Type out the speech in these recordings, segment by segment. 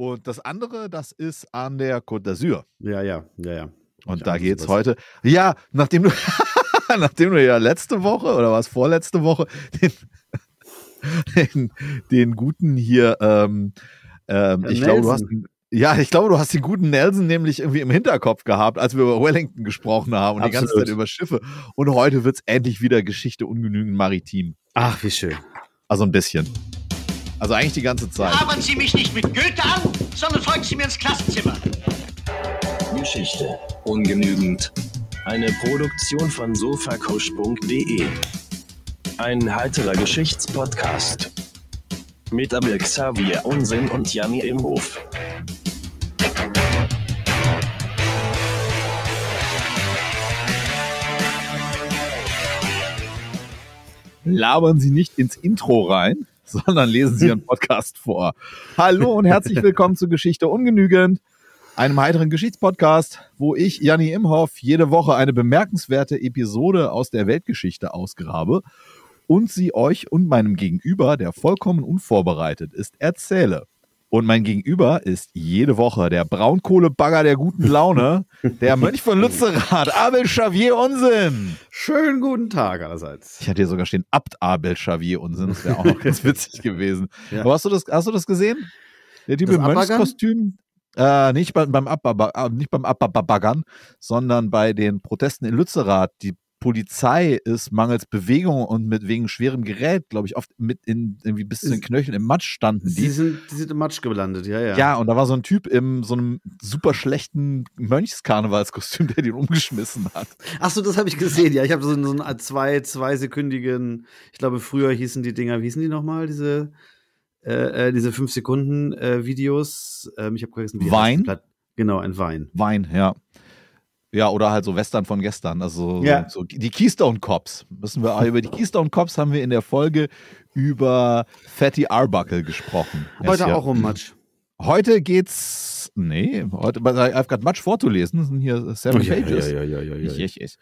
Und das andere, das ist an der Côte d'Azur. Ja, ja, ja, ja. Und ich da geht es heute. Ja, nachdem du, nachdem du ja letzte Woche oder was vorletzte Woche den, den, den guten hier, ähm, ähm, ich glaube, du hast ja, ich glaube, du hast den guten Nelson nämlich irgendwie im Hinterkopf gehabt, als wir über Wellington gesprochen haben und Absolut. die ganze Zeit über Schiffe. Und heute wird es endlich wieder Geschichte ungenügend maritim. Ach, wie schön. Also ein bisschen. Also eigentlich die ganze Zeit. Labern Sie mich nicht mit Goethe an, sondern folgen Sie mir ins Klassenzimmer. Geschichte. Ungenügend. Eine Produktion von sofakusch.de. Ein heiterer Geschichtspodcast. Mit Abel Xavier Unsinn und Janni im Hof. Labern Sie nicht ins Intro rein. sondern lesen Sie Ihren Podcast vor. Hallo und herzlich willkommen zu Geschichte ungenügend, einem heiteren Geschichtspodcast, wo ich, Janni Imhoff, jede Woche eine bemerkenswerte Episode aus der Weltgeschichte ausgrabe und sie euch und meinem Gegenüber, der vollkommen unvorbereitet ist, erzähle. Und mein Gegenüber ist jede Woche der Braunkohlebagger der guten Laune, der Mönch von Lützerath, Abel Xavier Unsinn. Schönen guten Tag allerseits. Ich hatte hier sogar stehen, Abt Abel Xavier Unsinn. Das wäre auch noch ganz witzig gewesen. Ja. Aber hast du, das, hast du das gesehen? Der Typ im Mönchskostüm? Äh, nicht beim, äh, beim Abbabaggern, sondern bei den Protesten in Lützerath, die Polizei ist mangels Bewegung und mit wegen schwerem Gerät, glaube ich, oft mit in irgendwie bis zu den Knöcheln im Matsch standen. Die. Sie sind, die sind im Matsch gelandet, ja, ja. Ja, und da war so ein Typ in so einem super schlechten Mönchskarnevalskostüm, der den umgeschmissen hat. Achso, das habe ich gesehen, ja. Ich habe so, so einen äh, zwei, zweisekündigen, ich glaube, früher hießen die Dinger, wie hießen die nochmal, diese, äh, äh diese 5-Sekunden-Videos? Äh, ähm, ich habe gerade wie Wein? Genau, ein Wein. Wein, ja. Ja, oder halt so Western von gestern. Also ja. so, die Keystone Cops. Müssen wir über die Keystone Cops haben wir in der Folge über Fatty Arbuckle gesprochen. Heute ja, auch um Matsch. Heute geht's. Nee, heute, ich habe gerade Matsch vorzulesen. Das sind hier seven ja, pages. Ja, ja, ja, ja, ja, ja. Ich, ich, ich.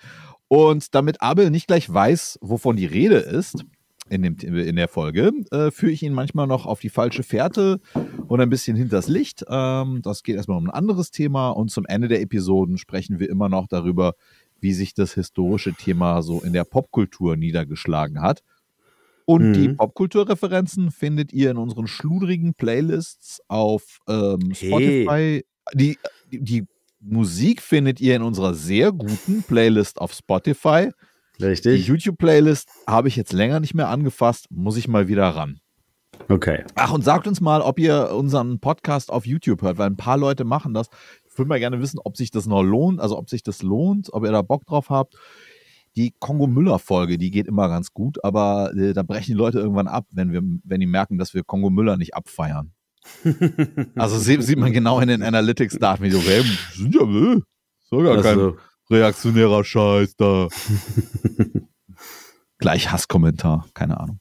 Und damit Abel nicht gleich weiß, wovon die Rede ist, in, dem, in der Folge, äh, führe ich ihn manchmal noch auf die falsche Fährte und ein bisschen hinters Licht. Ähm, das geht erstmal um ein anderes Thema und zum Ende der Episoden sprechen wir immer noch darüber, wie sich das historische Thema so in der Popkultur niedergeschlagen hat. Und mhm. die Popkulturreferenzen findet ihr in unseren schludrigen Playlists auf ähm, Spotify. Hey. Die, die, die Musik findet ihr in unserer sehr guten Playlist auf Spotify. Richtig. Die YouTube-Playlist habe ich jetzt länger nicht mehr angefasst, muss ich mal wieder ran. Okay. Ach, und sagt uns mal, ob ihr unseren Podcast auf YouTube hört, weil ein paar Leute machen das. Ich würde mal gerne wissen, ob sich das noch lohnt, also ob sich das lohnt, ob ihr da Bock drauf habt. Die Kongo-Müller-Folge, die geht immer ganz gut, aber äh, da brechen die Leute irgendwann ab, wenn, wir, wenn die merken, dass wir Kongo-Müller nicht abfeiern. also sieht, sieht, man genau in den Analytics-Daten, wie so, hey, sind ja will. Äh, also, kein, reaktionärer Scheiß da. Gleich Hasskommentar, keine Ahnung.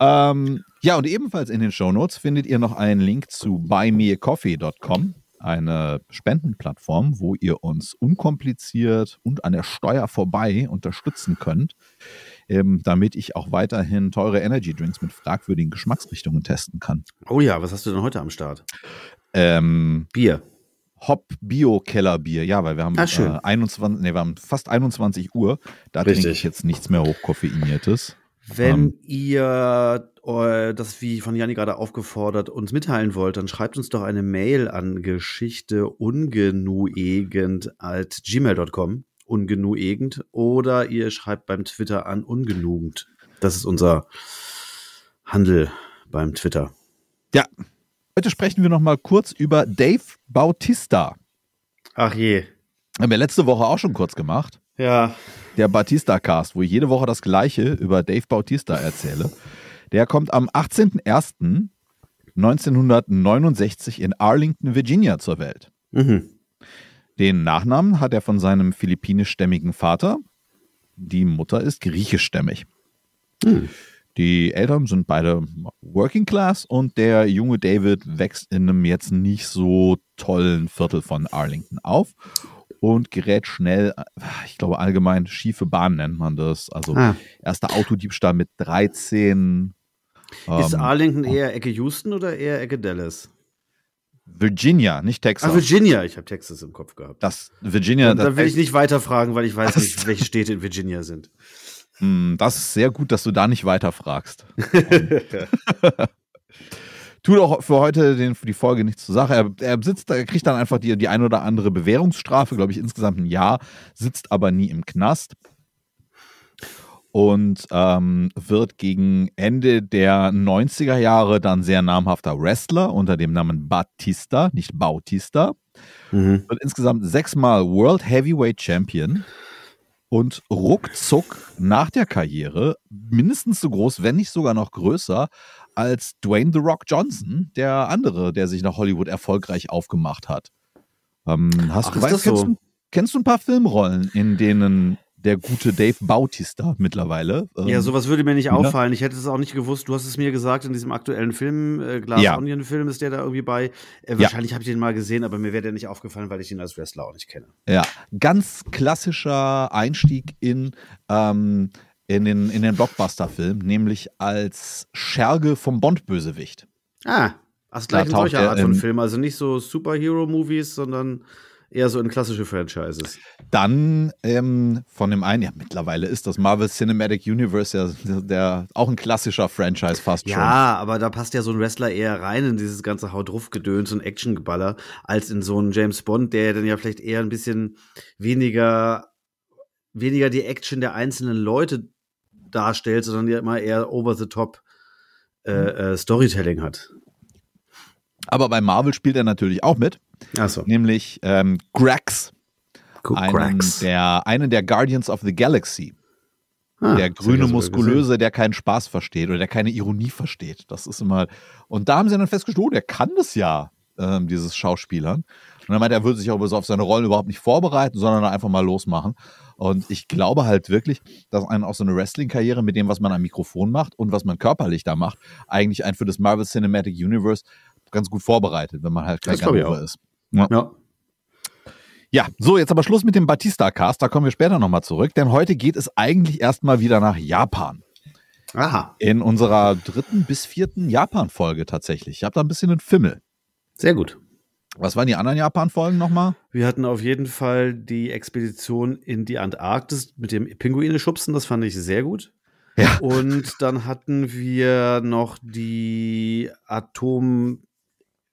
Ähm, ja, und ebenfalls in den Shownotes findet ihr noch einen Link zu buymeacoffee.com, eine Spendenplattform, wo ihr uns unkompliziert und an der Steuer vorbei unterstützen könnt, ähm, damit ich auch weiterhin teure Energy Drinks mit fragwürdigen Geschmacksrichtungen testen kann. Oh ja, was hast du denn heute am Start? Ähm, Bier. Hop Bio Kellerbier. Ja, weil wir haben, ah, äh, 21, nee, wir haben fast 21 Uhr. Da Richtig. trinke ich jetzt nichts mehr hochkoffeiniertes. Wenn ähm, ihr äh, das, wie von Janni gerade aufgefordert, uns mitteilen wollt, dann schreibt uns doch eine Mail an geschichteungenuegend at gmail.com. ungenuegend oder ihr schreibt beim Twitter an ungenugend. Das ist unser Handel beim Twitter. Ja, Heute sprechen wir noch mal kurz über Dave Bautista. Ach je. Haben wir letzte Woche auch schon kurz gemacht. Ja. Der Bautista-Cast, wo ich jede Woche das Gleiche über Dave Bautista erzähle. Der kommt am 18.01.1969 in Arlington, Virginia zur Welt. Mhm. Den Nachnamen hat er von seinem philippinischstämmigen Vater. Die Mutter ist griechischstämmig. Mhm. Die Eltern sind beide Working Class und der junge David wächst in einem jetzt nicht so tollen Viertel von Arlington auf und gerät schnell, ich glaube allgemein, schiefe Bahn nennt man das. Also ah. erster Autodiebstahl mit 13. Ist ähm, Arlington eher Ecke Houston oder eher Ecke Dallas? Virginia, nicht Texas. Ah, Virginia, ich habe Texas im Kopf gehabt. Das Virginia. Und dann will ich nicht weiterfragen, weil ich weiß nicht, welche Städte in Virginia sind. Hm, das ist sehr gut, dass du da nicht weiterfragst. Tut auch für heute den, für die Folge nichts zur Sache. Er, er sitzt, er kriegt dann einfach die, die ein oder andere Bewährungsstrafe, glaube ich, insgesamt ein Jahr, sitzt aber nie im Knast und ähm, wird gegen Ende der 90er Jahre dann sehr namhafter Wrestler unter dem Namen Batista, nicht Bautista. Mhm. Wird insgesamt sechsmal World Heavyweight Champion und ruckzuck nach der Karriere mindestens so groß, wenn nicht sogar noch größer, als Dwayne The Rock Johnson, der andere, der sich nach Hollywood erfolgreich aufgemacht hat. Ähm, hast Ach, du, weißt, kennst, so? du, kennst du ein paar Filmrollen, in denen der gute Dave Bautista mittlerweile. ja, ähm, sowas würde mir nicht ne? auffallen. Ich hätte es auch nicht gewusst. Du hast es mir gesagt in diesem aktuellen Film, äh, Glass ja. Onion Film ist der da irgendwie bei. Äh, wahrscheinlich ja. habe ich den mal gesehen, aber mir wäre der nicht aufgefallen, weil ich ihn als Wrestler auch nicht kenne. Ja, ganz klassischer Einstieg in, ähm, in den, in den Blockbuster-Film, nämlich als Scherge vom Bond-Bösewicht. Ah, als gleich solcher Art von Film. Also nicht so Superhero-Movies, sondern eher so in klassische Franchises. Dann ähm, von dem einen, ja, mittlerweile ist das Marvel Cinematic Universe ja der, der auch ein klassischer Franchise fast ja, schon. Ja, aber da passt ja so ein Wrestler eher rein in dieses ganze Haut drauf Gedöns und Actiongeballer als in so einen James Bond, der dann ja vielleicht eher ein bisschen weniger weniger die Action der einzelnen Leute darstellt, sondern ja immer eher over the top äh, mhm. äh, Storytelling hat. Aber bei Marvel spielt er natürlich auch mit. So. Nämlich ähm, Grax. Cool, einen Der, einen der Guardians of the Galaxy. Ah, der grüne Muskulöse, der keinen Spaß versteht oder der keine Ironie versteht. Das ist immer. Und da haben sie dann festgestellt, oh, der kann das ja, ähm, dieses Schauspielern. Und dann meint er, er würde sich auch auf seine Rollen überhaupt nicht vorbereiten, sondern einfach mal losmachen. Und ich glaube halt wirklich, dass einen auch so eine Wrestling-Karriere mit dem, was man am Mikrofon macht und was man körperlich da macht, eigentlich einen für das Marvel Cinematic Universe ganz gut vorbereitet, wenn man halt kein Gangover ist. Ja. ja. Ja, so, jetzt aber Schluss mit dem Batista-Cast, da kommen wir später nochmal zurück, denn heute geht es eigentlich erstmal wieder nach Japan. Aha. In unserer dritten bis vierten Japan-Folge tatsächlich. Ich habe da ein bisschen einen Fimmel. Sehr gut. Was waren die anderen Japan-Folgen nochmal? Wir hatten auf jeden Fall die Expedition in die Antarktis mit dem Pinguine-Schubsen, das fand ich sehr gut. Ja. Und dann hatten wir noch die Atom-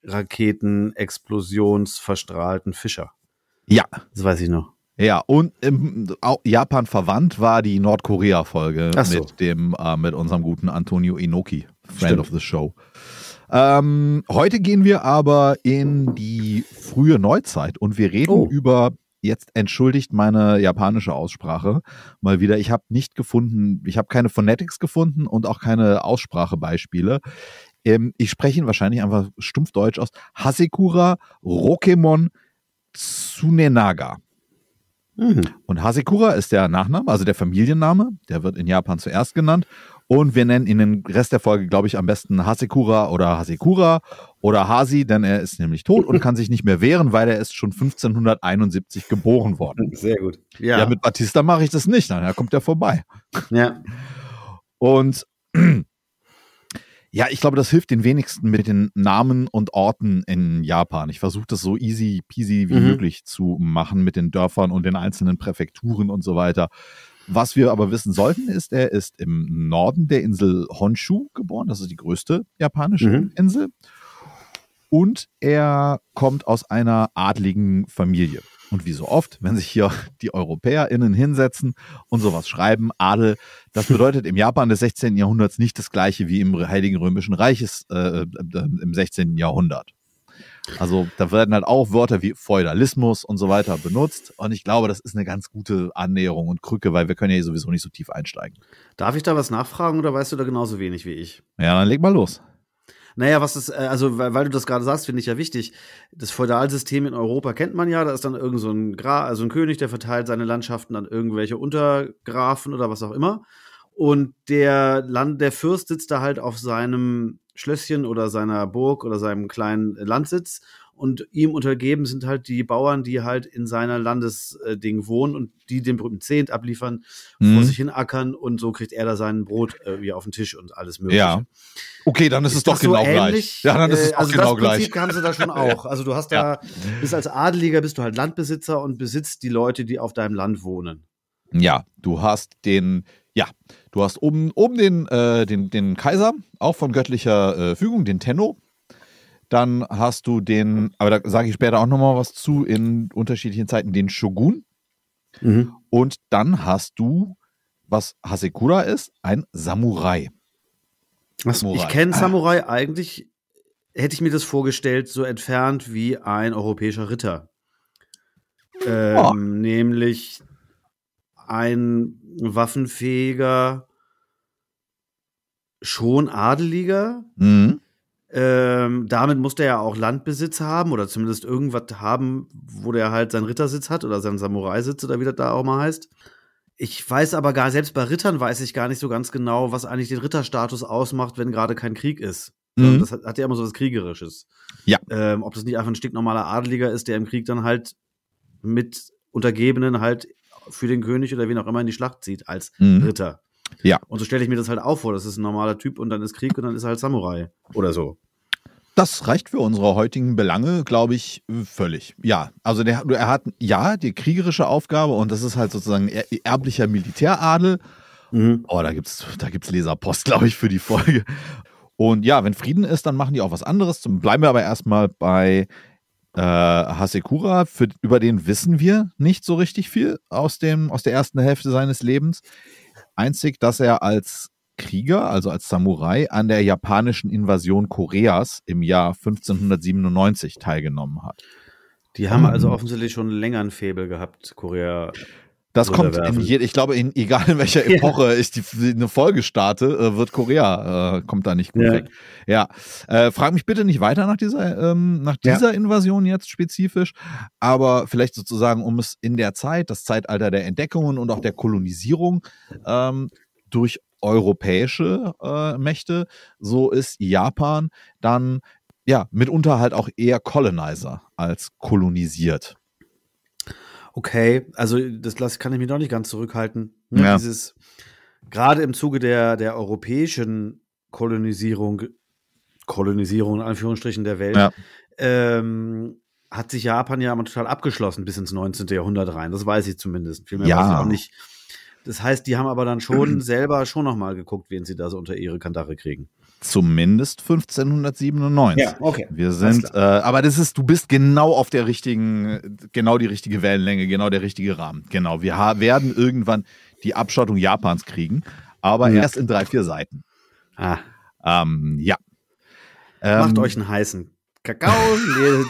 Raketen, Explosionsverstrahlten Fischer. Ja. Das weiß ich noch. Ja, und im Japan verwandt war die Nordkorea-Folge so. mit dem, äh, mit unserem guten Antonio Inoki, Friend Stimmt. of the Show. Ähm, heute gehen wir aber in die frühe Neuzeit und wir reden oh. über, jetzt entschuldigt meine japanische Aussprache mal wieder, ich habe nicht gefunden, ich habe keine Phonetics gefunden und auch keine Aussprachebeispiele. Ähm, ich spreche ihn wahrscheinlich einfach stumpf deutsch aus. Hasekura Rokemon Tsunenaga. Mhm. Und Hasekura ist der Nachname, also der Familienname. Der wird in Japan zuerst genannt. Und wir nennen ihn den Rest der Folge, glaube ich, am besten Hasekura oder Hasekura oder Hasi, denn er ist nämlich tot und kann sich nicht mehr wehren, weil er ist schon 1571 geboren worden. Sehr gut. Ja, ja mit Batista mache ich das nicht, dann kommt er vorbei. Ja. Und ja, ich glaube, das hilft den wenigsten mit den Namen und Orten in Japan. Ich versuche das so easy peasy wie mhm. möglich zu machen mit den Dörfern und den einzelnen Präfekturen und so weiter. Was wir aber wissen sollten, ist, er ist im Norden der Insel Honshu geboren. Das ist die größte japanische mhm. Insel. Und er kommt aus einer adligen Familie. Und wie so oft, wenn sich hier die EuropäerInnen hinsetzen und sowas schreiben, Adel, das bedeutet im Japan des 16. Jahrhunderts nicht das gleiche wie im Heiligen Römischen Reiches äh, äh, äh im 16. Jahrhundert. Also da werden halt auch Wörter wie Feudalismus und so weiter benutzt. Und ich glaube, das ist eine ganz gute Annäherung und Krücke, weil wir können ja sowieso nicht so tief einsteigen. Darf ich da was nachfragen oder weißt du da genauso wenig wie ich? Ja, dann leg mal los. Naja, was ist, äh, also weil, weil du das gerade sagst, finde ich ja wichtig. Das Feudalsystem in Europa kennt man ja. Da ist dann irgend so ein Gra also ein König, der verteilt seine Landschaften an irgendwelche Untergrafen oder was auch immer. Und der Land, der Fürst sitzt da halt auf seinem Schlösschen oder seiner Burg oder seinem kleinen Landsitz und ihm untergeben sind halt die Bauern, die halt in seiner Landesding äh, wohnen und die den berühmten Zehnt abliefern, mhm. vor sich hin ackern und so kriegt er da sein Brot äh, wie auf den Tisch und alles mögliche. Ja. Okay, dann ist, ist es doch genau so gleich. Ja, dann ist es äh, also genau das Prinzip gleich. haben sie da schon auch. Also du hast da, ja. bist als Adeliger, bist du halt Landbesitzer und besitzt die Leute, die auf deinem Land wohnen. Ja, du hast den, ja, du hast oben, oben den, äh, den, den Kaiser, auch von göttlicher äh, Fügung, den Tenno, dann hast du den, aber da sage ich später auch nochmal was zu, in unterschiedlichen Zeiten den Shogun. Mhm. Und dann hast du, was Hasekura ist, ein Samurai. Was, Samurai. ich kenne ah. Samurai eigentlich, hätte ich mir das vorgestellt, so entfernt wie ein europäischer Ritter. Oh. Ähm, oh. Nämlich ein waffenfähiger, schon Adeliger, mhm. Ähm, damit musste er ja auch Landbesitz haben oder zumindest irgendwas haben, wo der halt seinen Rittersitz hat oder seinen Samurai-Sitz oder wie das da auch mal heißt. Ich weiß aber gar, selbst bei Rittern weiß ich gar nicht so ganz genau, was eigentlich den Ritterstatus ausmacht, wenn gerade kein Krieg ist. Mhm. Das hat, hat, ja immer so was Kriegerisches. Ja. Ähm, ob das nicht einfach ein stinknormaler Adeliger ist, der im Krieg dann halt mit Untergebenen halt für den König oder wen auch immer in die Schlacht zieht als mhm. Ritter. Ja. Und so stelle ich mir das halt auch vor. Das ist ein normaler Typ und dann ist Krieg und dann ist er halt Samurai oder so. Das reicht für unsere heutigen Belange, glaube ich, völlig. Ja, also der, er hat ja die kriegerische Aufgabe und das ist halt sozusagen er, erblicher Militäradel. Mhm. Oh, da gibt's da gibt's Leserpost, glaube ich, für die Folge. Und ja, wenn Frieden ist, dann machen die auch was anderes. Bleiben wir aber erstmal bei äh, Hasekura, für, über den wissen wir nicht so richtig viel aus, dem, aus der ersten Hälfte seines Lebens. Einzig, dass er als Krieger, also als Samurai, an der japanischen Invasion Koreas im Jahr 1597 teilgenommen hat. Die haben hm. also offensichtlich schon länger ein Febel gehabt, Korea. Das kommt in je, ich glaube, in, egal in welcher Epoche ich die, eine Folge starte, äh, wird Korea, äh, kommt da nicht gut ja. weg. Ja, äh, frag mich bitte nicht weiter nach dieser, ähm, nach dieser ja. Invasion jetzt spezifisch, aber vielleicht sozusagen, um es in der Zeit, das Zeitalter der Entdeckungen und auch der Kolonisierung ähm, durch europäische äh, Mächte, so ist Japan dann ja mitunter halt auch eher Colonizer als kolonisiert. Okay, also das kann ich mir doch nicht ganz zurückhalten. Ne? Ja. Dieses gerade im Zuge der, der europäischen Kolonisierung, Kolonisierung in Anführungsstrichen der Welt, ja. ähm, hat sich Japan ja immer total abgeschlossen bis ins 19. Jahrhundert rein. Das weiß ich zumindest. Viel ja. weiß ich auch nicht. Das heißt, die haben aber dann schon selber schon nochmal geguckt, wen sie da so unter ihre Kandare kriegen. Zumindest 1597. Ja, okay. Wir sind, äh, aber das ist, du bist genau auf der richtigen, genau die richtige Wellenlänge, genau der richtige Rahmen. Genau. Wir werden irgendwann die Abschottung Japans kriegen, aber ja. erst in drei, vier Seiten. Ah. Ähm, ja. Macht ähm, euch einen heißen. Kakao,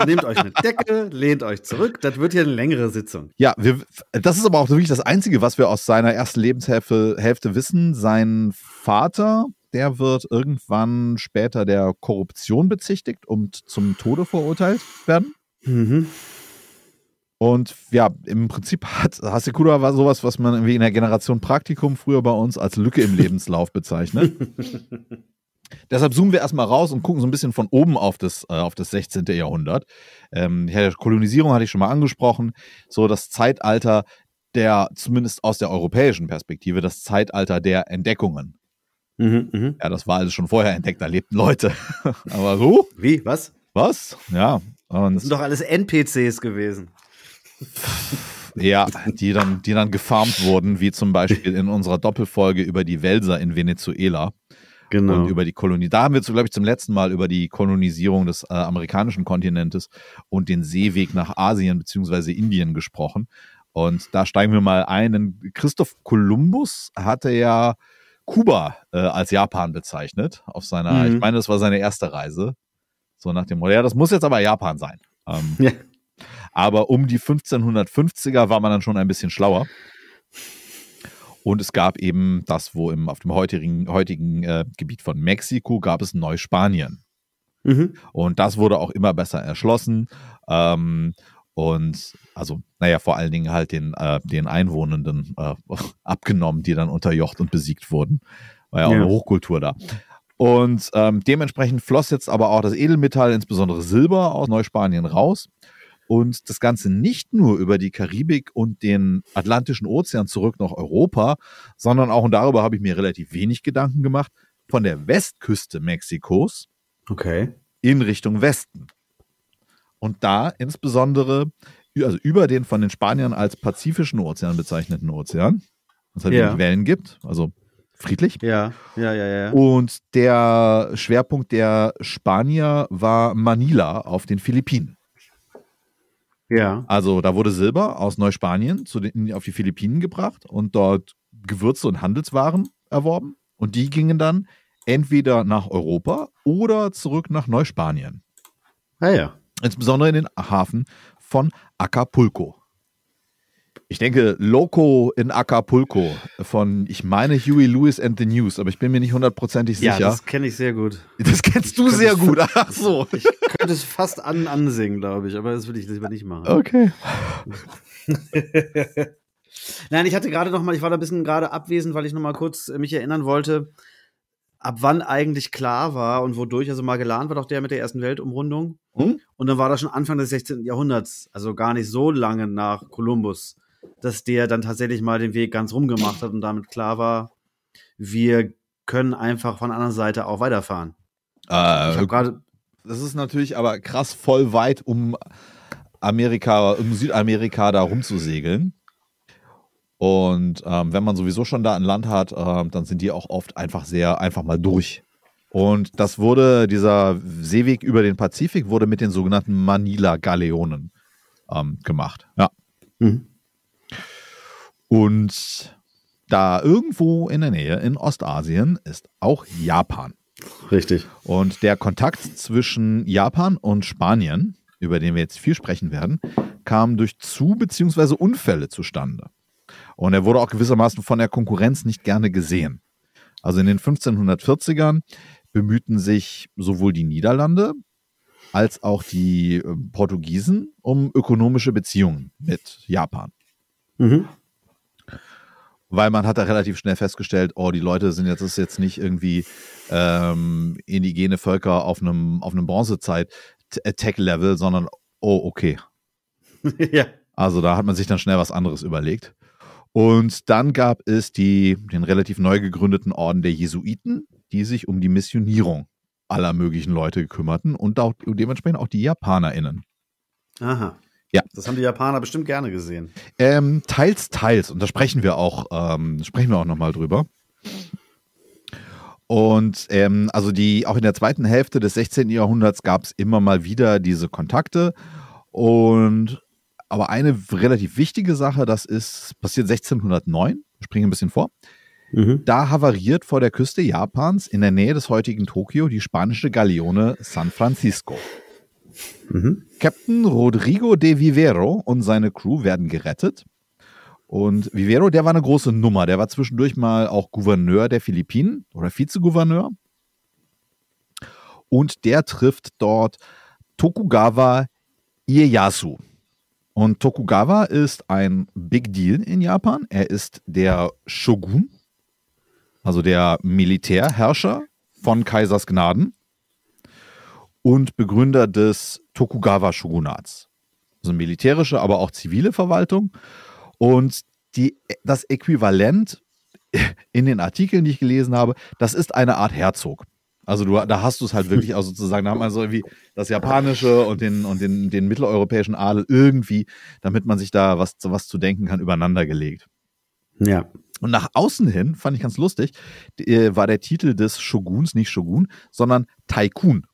nehmt euch eine Decke, lehnt euch zurück. Das wird hier eine längere Sitzung. Ja, wir, das ist aber auch wirklich das Einzige, was wir aus seiner ersten Lebenshälfte Hälfte wissen. Sein Vater, der wird irgendwann später der Korruption bezichtigt und zum Tode verurteilt werden. Mhm. Und ja, im Prinzip hat Hasekura war sowas, was man irgendwie in der Generation Praktikum früher bei uns als Lücke im Lebenslauf bezeichnet. Deshalb zoomen wir erstmal raus und gucken so ein bisschen von oben auf das, äh, auf das 16. Jahrhundert. Ähm, Kolonisierung hatte ich schon mal angesprochen. So das Zeitalter der, zumindest aus der europäischen Perspektive, das Zeitalter der Entdeckungen. Mhm, mh. Ja, das war alles schon vorher entdeckt, da lebten Leute. Aber so? Wie? Was? Was? Ja. das sind doch alles NPCs gewesen. Ja, die dann, die dann gefarmt wurden, wie zum Beispiel in unserer Doppelfolge über die Welser in Venezuela. Genau. Und über die Kolonie. Da haben wir, glaube ich, zum letzten Mal über die Kolonisierung des äh, amerikanischen Kontinentes und den Seeweg nach Asien bzw. Indien gesprochen. Und da steigen wir mal ein. Christoph Kolumbus hatte ja Kuba äh, als Japan bezeichnet auf seiner, mhm. ich meine, das war seine erste Reise. So nach dem Motto, ja, das muss jetzt aber Japan sein. Ähm, ja. Aber um die 1550er war man dann schon ein bisschen schlauer und es gab eben das, wo im, auf dem heutigen, heutigen äh, Gebiet von Mexiko gab es Neuspanien. Mhm. Und das wurde auch immer besser erschlossen. Ähm, und also, naja, vor allen Dingen halt den, äh, den Einwohnenden äh, abgenommen, die dann unterjocht und besiegt wurden. War ja auch ja. eine Hochkultur da. Und ähm, dementsprechend floss jetzt aber auch das Edelmetall, insbesondere Silber, aus Neuspanien raus und das Ganze nicht nur über die Karibik und den Atlantischen Ozean zurück nach Europa, sondern auch, und darüber habe ich mir relativ wenig Gedanken gemacht, von der Westküste Mexikos okay. in Richtung Westen. Und da insbesondere, also über den von den Spaniern als Pazifischen Ozean bezeichneten Ozean, was halt ja. Wellen gibt, also friedlich. Ja, ja, ja, ja. Und der Schwerpunkt der Spanier war Manila auf den Philippinen. Ja. Also da wurde Silber aus Neuspanien zu den, auf die Philippinen gebracht und dort Gewürze und Handelswaren erworben. Und die gingen dann entweder nach Europa oder zurück nach Neuspanien. Ah ja. Insbesondere in den Hafen von Acapulco. Ich denke, Loco in Acapulco von, ich meine, Huey Lewis and the News, aber ich bin mir nicht hundertprozentig sicher. Ja, das kenne ich sehr gut. Das kennst ich du sehr es, gut, ach so. Ich könnte es fast an, ansingen, glaube ich, aber das will ich lieber nicht machen. Okay. Nein, ich hatte gerade noch mal, ich war da ein bisschen gerade abwesend, weil ich noch mal kurz äh, mich erinnern wollte, ab wann eigentlich klar war und wodurch. Also Magellan war doch der mit der ersten Weltumrundung. Hm? Und dann war das schon Anfang des 16. Jahrhunderts, also gar nicht so lange nach Kolumbus dass der dann tatsächlich mal den Weg ganz rum gemacht hat und damit klar war, wir können einfach von anderen Seite auch weiterfahren. Ah, äh, grade, das ist natürlich aber krass voll weit, um Amerika, um Südamerika da rumzusegeln. Und ähm, wenn man sowieso schon da ein Land hat, äh, dann sind die auch oft einfach sehr einfach mal durch. Und das wurde, dieser Seeweg über den Pazifik wurde mit den sogenannten Manila-Galeonen ähm, gemacht. Ja. Mhm. Und da irgendwo in der Nähe in Ostasien ist auch Japan. Richtig. Und der Kontakt zwischen Japan und Spanien, über den wir jetzt viel sprechen werden, kam durch Zu- bzw. Unfälle zustande. Und er wurde auch gewissermaßen von der Konkurrenz nicht gerne gesehen. Also in den 1540ern bemühten sich sowohl die Niederlande als auch die äh, Portugiesen um ökonomische Beziehungen mit Japan. Mhm weil man hat da relativ schnell festgestellt, oh, die Leute sind jetzt, ist jetzt nicht irgendwie ähm, indigene Völker auf einem, auf einem bronzezeit attack äh, level sondern, oh, okay. ja. Also da hat man sich dann schnell was anderes überlegt. Und dann gab es die, den relativ neu gegründeten Orden der Jesuiten, die sich um die Missionierung aller möglichen Leute kümmerten und auch, dementsprechend auch die JapanerInnen. Aha. Ja. Das haben die Japaner bestimmt gerne gesehen. Ähm, teils, teils. Und da sprechen wir auch, ähm, sprechen wir auch nochmal drüber. Und ähm, also die, auch in der zweiten Hälfte des 16. Jahrhunderts gab es immer mal wieder diese Kontakte. Und aber eine relativ wichtige Sache, das ist passiert 1609, springe ein bisschen vor. Mhm. Da havariert vor der Küste Japans in der Nähe des heutigen Tokio die spanische Galeone San Francisco. Mhm. Captain Rodrigo de Vivero und seine Crew werden gerettet. Und Vivero, der war eine große Nummer. Der war zwischendurch mal auch Gouverneur der Philippinen oder Vizegouverneur. Und der trifft dort Tokugawa Ieyasu. Und Tokugawa ist ein Big Deal in Japan. Er ist der Shogun, also der Militärherrscher von Kaisers Gnaden und Begründer des Tokugawa-Shogunats. Also militärische, aber auch zivile Verwaltung. Und die, das Äquivalent in den Artikeln, die ich gelesen habe, das ist eine Art Herzog. Also du, da hast du es halt wirklich auch sozusagen, da haben wir so irgendwie das japanische und den, und den, den mitteleuropäischen Adel irgendwie, damit man sich da was, was zu denken kann, übereinander gelegt. Ja. Und nach außen hin, fand ich ganz lustig, äh, war der Titel des Shoguns nicht Shogun, sondern Tycoon.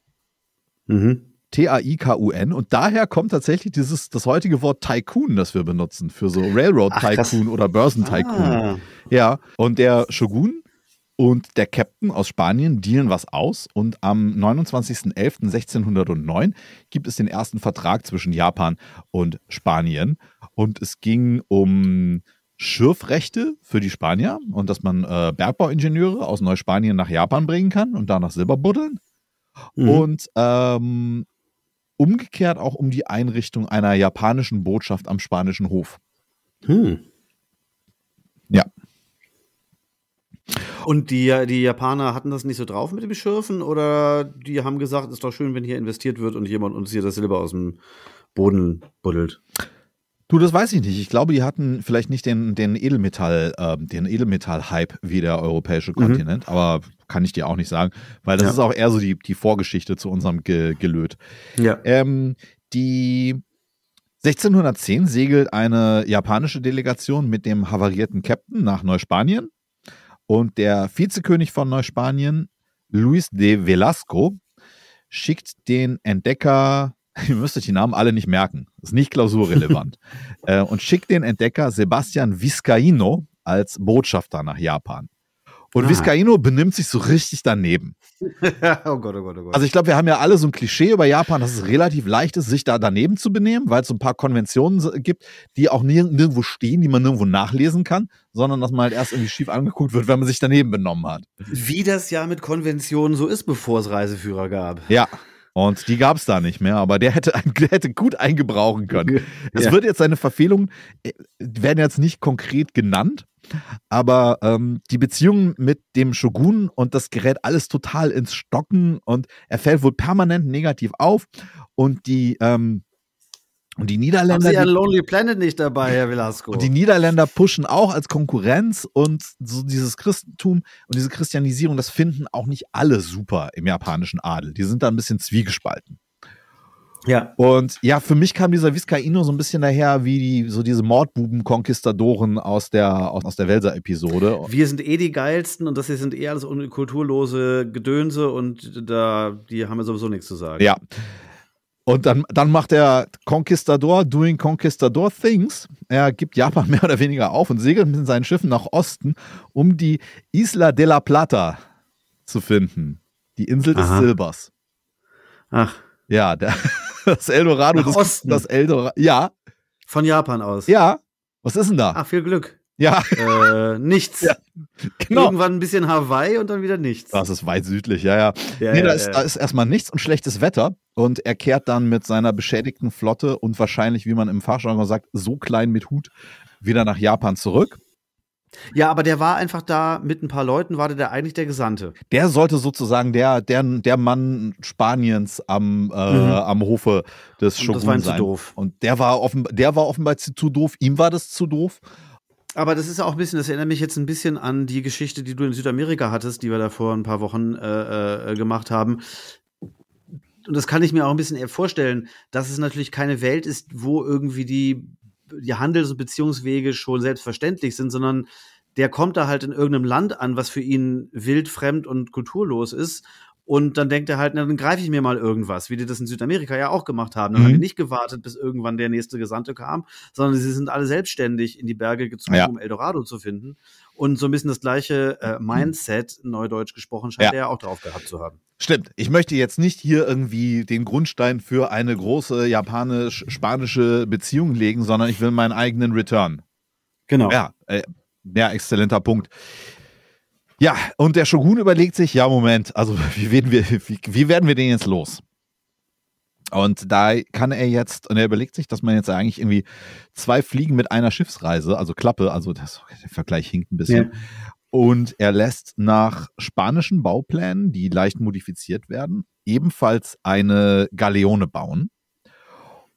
Mhm. T-A-I-K-U-N. Und daher kommt tatsächlich dieses, das heutige Wort Tycoon, das wir benutzen für so Railroad-Tycoon oder Börsentycoon. Ah. Ja, und der Shogun und der Captain aus Spanien dealen was aus. Und am 29.11.1609 gibt es den ersten Vertrag zwischen Japan und Spanien. Und es ging um Schürfrechte für die Spanier und dass man äh, Bergbauingenieure aus Neuspanien nach Japan bringen kann und danach Silber buddeln. Mhm. Und ähm, umgekehrt auch um die Einrichtung einer japanischen Botschaft am spanischen Hof. Hm. Ja. Und die, die Japaner hatten das nicht so drauf mit dem Schürfen oder die haben gesagt, ist doch schön, wenn hier investiert wird und jemand uns hier das Silber aus dem Boden buddelt? Du, das weiß ich nicht. Ich glaube, die hatten vielleicht nicht den, den Edelmetall, äh, den Edelmetall-Hype wie der europäische mhm. Kontinent, mhm. aber kann ich dir auch nicht sagen, weil das ja. ist auch eher so die, die Vorgeschichte zu unserem Ge Gelöt. Ja. Ähm, die 1610 segelt eine japanische Delegation mit dem havarierten Captain nach Neuspanien und der Vizekönig von Neuspanien, Luis de Velasco, schickt den Entdecker ihr müsst euch die Namen alle nicht merken, ist nicht klausurrelevant, äh, und schickt den Entdecker Sebastian Vizcaino als Botschafter nach Japan. Und ah. Vizcaino benimmt sich so richtig daneben. oh Gott, oh Gott, oh Gott. Also ich glaube, wir haben ja alle so ein Klischee über Japan, dass es relativ leicht ist, sich da daneben zu benehmen, weil es so ein paar Konventionen gibt, die auch nirgendwo stehen, die man nirgendwo nachlesen kann, sondern dass man halt erst irgendwie schief angeguckt wird, wenn man sich daneben benommen hat. Wie das ja mit Konventionen so ist, bevor es Reiseführer gab. Ja, und die gab es da nicht mehr, aber der hätte, der hätte gut eingebrauchen können. Es ja. wird jetzt seine Verfehlungen, äh, werden jetzt nicht konkret genannt, aber ähm, die Beziehungen mit dem Shogun und das gerät alles total ins Stocken und er fällt wohl permanent negativ auf und die, ähm, und die Niederländer. Haben Sie ja Lonely Planet nicht dabei, Herr Velasco. Und die Niederländer pushen auch als Konkurrenz und so dieses Christentum und diese Christianisierung, das finden auch nicht alle super im japanischen Adel. Die sind da ein bisschen zwiegespalten. Ja. Und ja, für mich kam dieser Vizcaino so ein bisschen daher wie die, so diese Mordbuben-Konquistadoren aus der, aus, aus der Welser-Episode. Wir sind eh die geilsten und das hier sind eh alles kulturlose Gedönse und da, die haben ja sowieso nichts zu sagen. Ja. Und dann, dann macht er Conquistador, doing Conquistador Things. Er gibt Japan mehr oder weniger auf und segelt mit seinen Schiffen nach Osten, um die Isla de la Plata zu finden. Die Insel Aha. des Silbers. Ach. Ja, der, das Eldorado nach des Osten. Das Eldorado, ja. Von Japan aus. Ja. Was ist denn da? Ach, viel Glück. Ja. Äh, nichts. Ja, genau. Irgendwann ein bisschen Hawaii und dann wieder nichts. Das ist weit südlich, ja, ja. ja, nee, ja da, ist, da ist erstmal nichts und schlechtes Wetter. Und er kehrt dann mit seiner beschädigten Flotte und wahrscheinlich, wie man im Fachjargon sagt, so klein mit Hut wieder nach Japan zurück. Ja, aber der war einfach da mit ein paar Leuten, war der eigentlich der Gesandte. Der sollte sozusagen der, der, der Mann Spaniens am, äh, mhm. am Hofe des Shogun sein. Das war ihm zu doof. Und der war, offen, der war offenbar zu doof, ihm war das zu doof aber das ist auch ein bisschen, das erinnert mich jetzt ein bisschen an die Geschichte, die du in Südamerika hattest, die wir da vor ein paar Wochen äh, äh, äh, gemacht haben. Und das kann ich mir auch ein bisschen eher vorstellen, dass es natürlich keine Welt ist, wo irgendwie die, die Handels- und Beziehungswege schon selbstverständlich sind, sondern der kommt da halt in irgendeinem Land an, was für ihn wild, fremd und kulturlos ist. Und dann denkt er halt, na, dann greife ich mir mal irgendwas, wie die das in Südamerika ja auch gemacht haben. Dann mhm. haben die nicht gewartet, bis irgendwann der nächste Gesandte kam, sondern sie sind alle selbstständig in die Berge gezogen, ja. um Eldorado zu finden. Und so ein bisschen das gleiche äh, mhm. Mindset, neudeutsch gesprochen, scheint ja. er ja auch drauf gehabt zu haben. Stimmt. Ich möchte jetzt nicht hier irgendwie den Grundstein für eine große japanisch-spanische Beziehung legen, sondern ich will meinen eigenen Return. Genau. Ja, äh, ja exzellenter Punkt. Ja, und der Shogun überlegt sich, ja, Moment, also wie werden wir, wie, wie werden wir den jetzt los? Und da kann er jetzt, und er überlegt sich, dass man jetzt eigentlich irgendwie zwei Fliegen mit einer Schiffsreise, also Klappe, also das, der Vergleich hinkt ein bisschen. Ja. Und er lässt nach spanischen Bauplänen, die leicht modifiziert werden, ebenfalls eine Galeone bauen,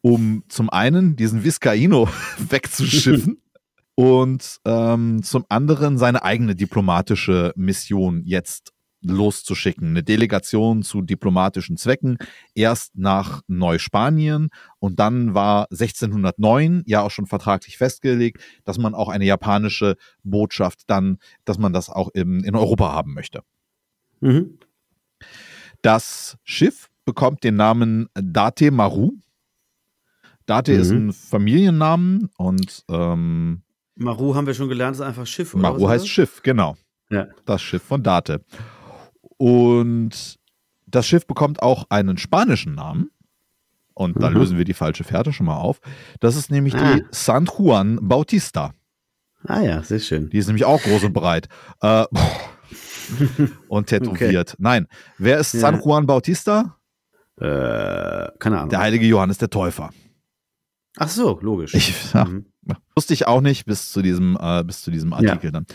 um zum einen diesen Vizcaino wegzuschiffen und ähm, zum anderen seine eigene diplomatische Mission jetzt loszuschicken. Eine Delegation zu diplomatischen Zwecken, erst nach Neuspanien und dann war 1609 ja auch schon vertraglich festgelegt, dass man auch eine japanische Botschaft dann, dass man das auch im, in Europa haben möchte. Mhm. Das Schiff bekommt den Namen Date Maru. Date mhm. ist ein Familiennamen und ähm, Maru haben wir schon gelernt, ist einfach Schiff. Oder Maru heißt das? Schiff, genau. Ja. Das Schiff von Date. Und das Schiff bekommt auch einen spanischen Namen. Und da mhm. lösen wir die falsche Fährte schon mal auf. Das ist nämlich ah. die San Juan Bautista. Ah ja, sehr schön. Die ist nämlich auch groß und breit. Äh, und tätowiert. Okay. Nein, wer ist ja. San Juan Bautista? Äh, keine Ahnung. Der heilige Johannes der Täufer. Ach so, logisch. Ich, ja. mhm. Wusste ich auch nicht bis zu diesem, äh, bis zu diesem Artikel ja. dann.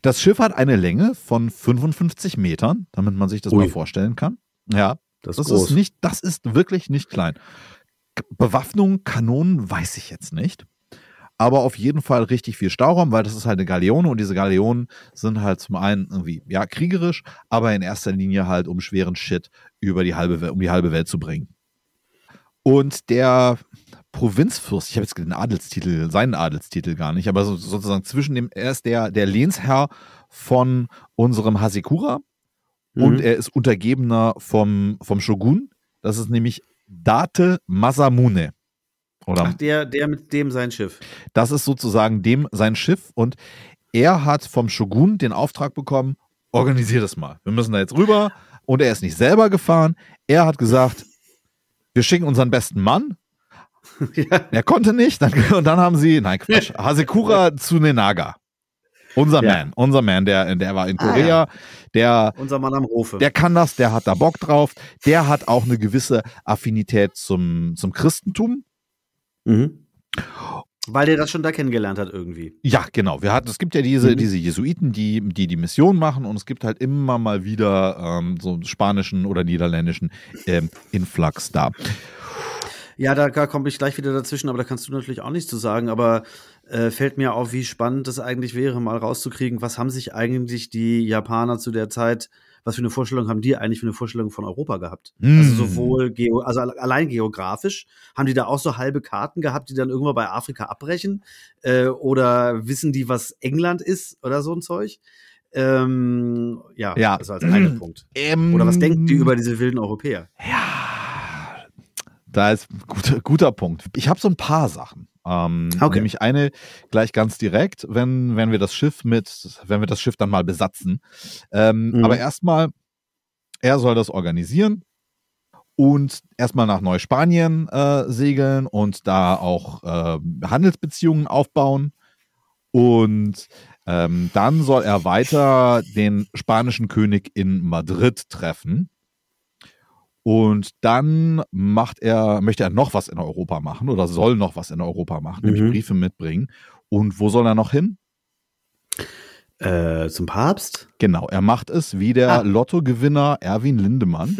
Das Schiff hat eine Länge von 55 Metern, damit man sich das Ui. mal vorstellen kann. Ja, das, das ist, ist nicht, das ist wirklich nicht klein. Bewaffnung, Kanonen weiß ich jetzt nicht. Aber auf jeden Fall richtig viel Stauraum, weil das ist halt eine Galeone und diese Galeonen sind halt zum einen irgendwie, ja, kriegerisch, aber in erster Linie halt, um schweren Shit über die halbe, um die halbe Welt zu bringen. Und der, Provinzfürst, ich habe jetzt den Adelstitel, seinen Adelstitel gar nicht, aber so, sozusagen zwischen dem, er ist der, der Lehnsherr von unserem Hasekura mhm. und er ist Untergebener vom, vom Shogun. Das ist nämlich Date Masamune. Oder? Ach, der, der mit dem sein Schiff. Das ist sozusagen dem sein Schiff und er hat vom Shogun den Auftrag bekommen, organisier das mal. Wir müssen da jetzt rüber und er ist nicht selber gefahren. Er hat gesagt, wir schicken unseren besten Mann, ja. Er konnte nicht. Dann, und dann haben sie, nein, Quatsch, Hasekura Tsunenaga. Unser ja. Man, unser Man, der, der war in ah, Korea, ah, ja. der unser Mann am Hofe. Der kann das, der hat da Bock drauf, der hat auch eine gewisse Affinität zum, zum Christentum. Mhm. Weil der das schon da kennengelernt hat irgendwie. Ja, genau. Wir hatten, es gibt ja diese, mhm. diese Jesuiten, die, die die Mission machen und es gibt halt immer mal wieder ähm, so spanischen oder niederländischen ähm, Influx da. Ja, da, da komme ich gleich wieder dazwischen, aber da kannst du natürlich auch nichts zu sagen. Aber äh, fällt mir auf, wie spannend das eigentlich wäre, mal rauszukriegen, was haben sich eigentlich die Japaner zu der Zeit, was für eine Vorstellung haben die eigentlich für eine Vorstellung von Europa gehabt? Mm. Also hm. sowohl geo, also allein geografisch, haben die da auch so halbe Karten gehabt, die dann irgendwann bei Afrika abbrechen? Äh, oder wissen die, was England ist oder so ein Zeug? Ähm, ja, ja, also als einen Punkt. Ähm, oder was denken die ähm. über diese wilden Europäer? Ja. Da ist guter, guter Punkt. Ich habe so ein paar Sachen. Ähm, okay. Nämlich eine gleich ganz direkt, wenn, wenn wir das Schiff mit, wenn wir das Schiff dann mal besatzen. Ähm, mhm. Aber erstmal, er soll das organisieren und erstmal nach Neuspanien äh, segeln und da auch äh, Handelsbeziehungen aufbauen. Und ähm, dann soll er weiter den spanischen König in Madrid treffen. Und dann macht er, möchte er noch was in Europa machen oder soll noch was in Europa machen, nämlich mhm. Briefe mitbringen. Und wo soll er noch hin? Äh, zum Papst? Genau, er macht es wie der ah. Lottogewinner Erwin Lindemann.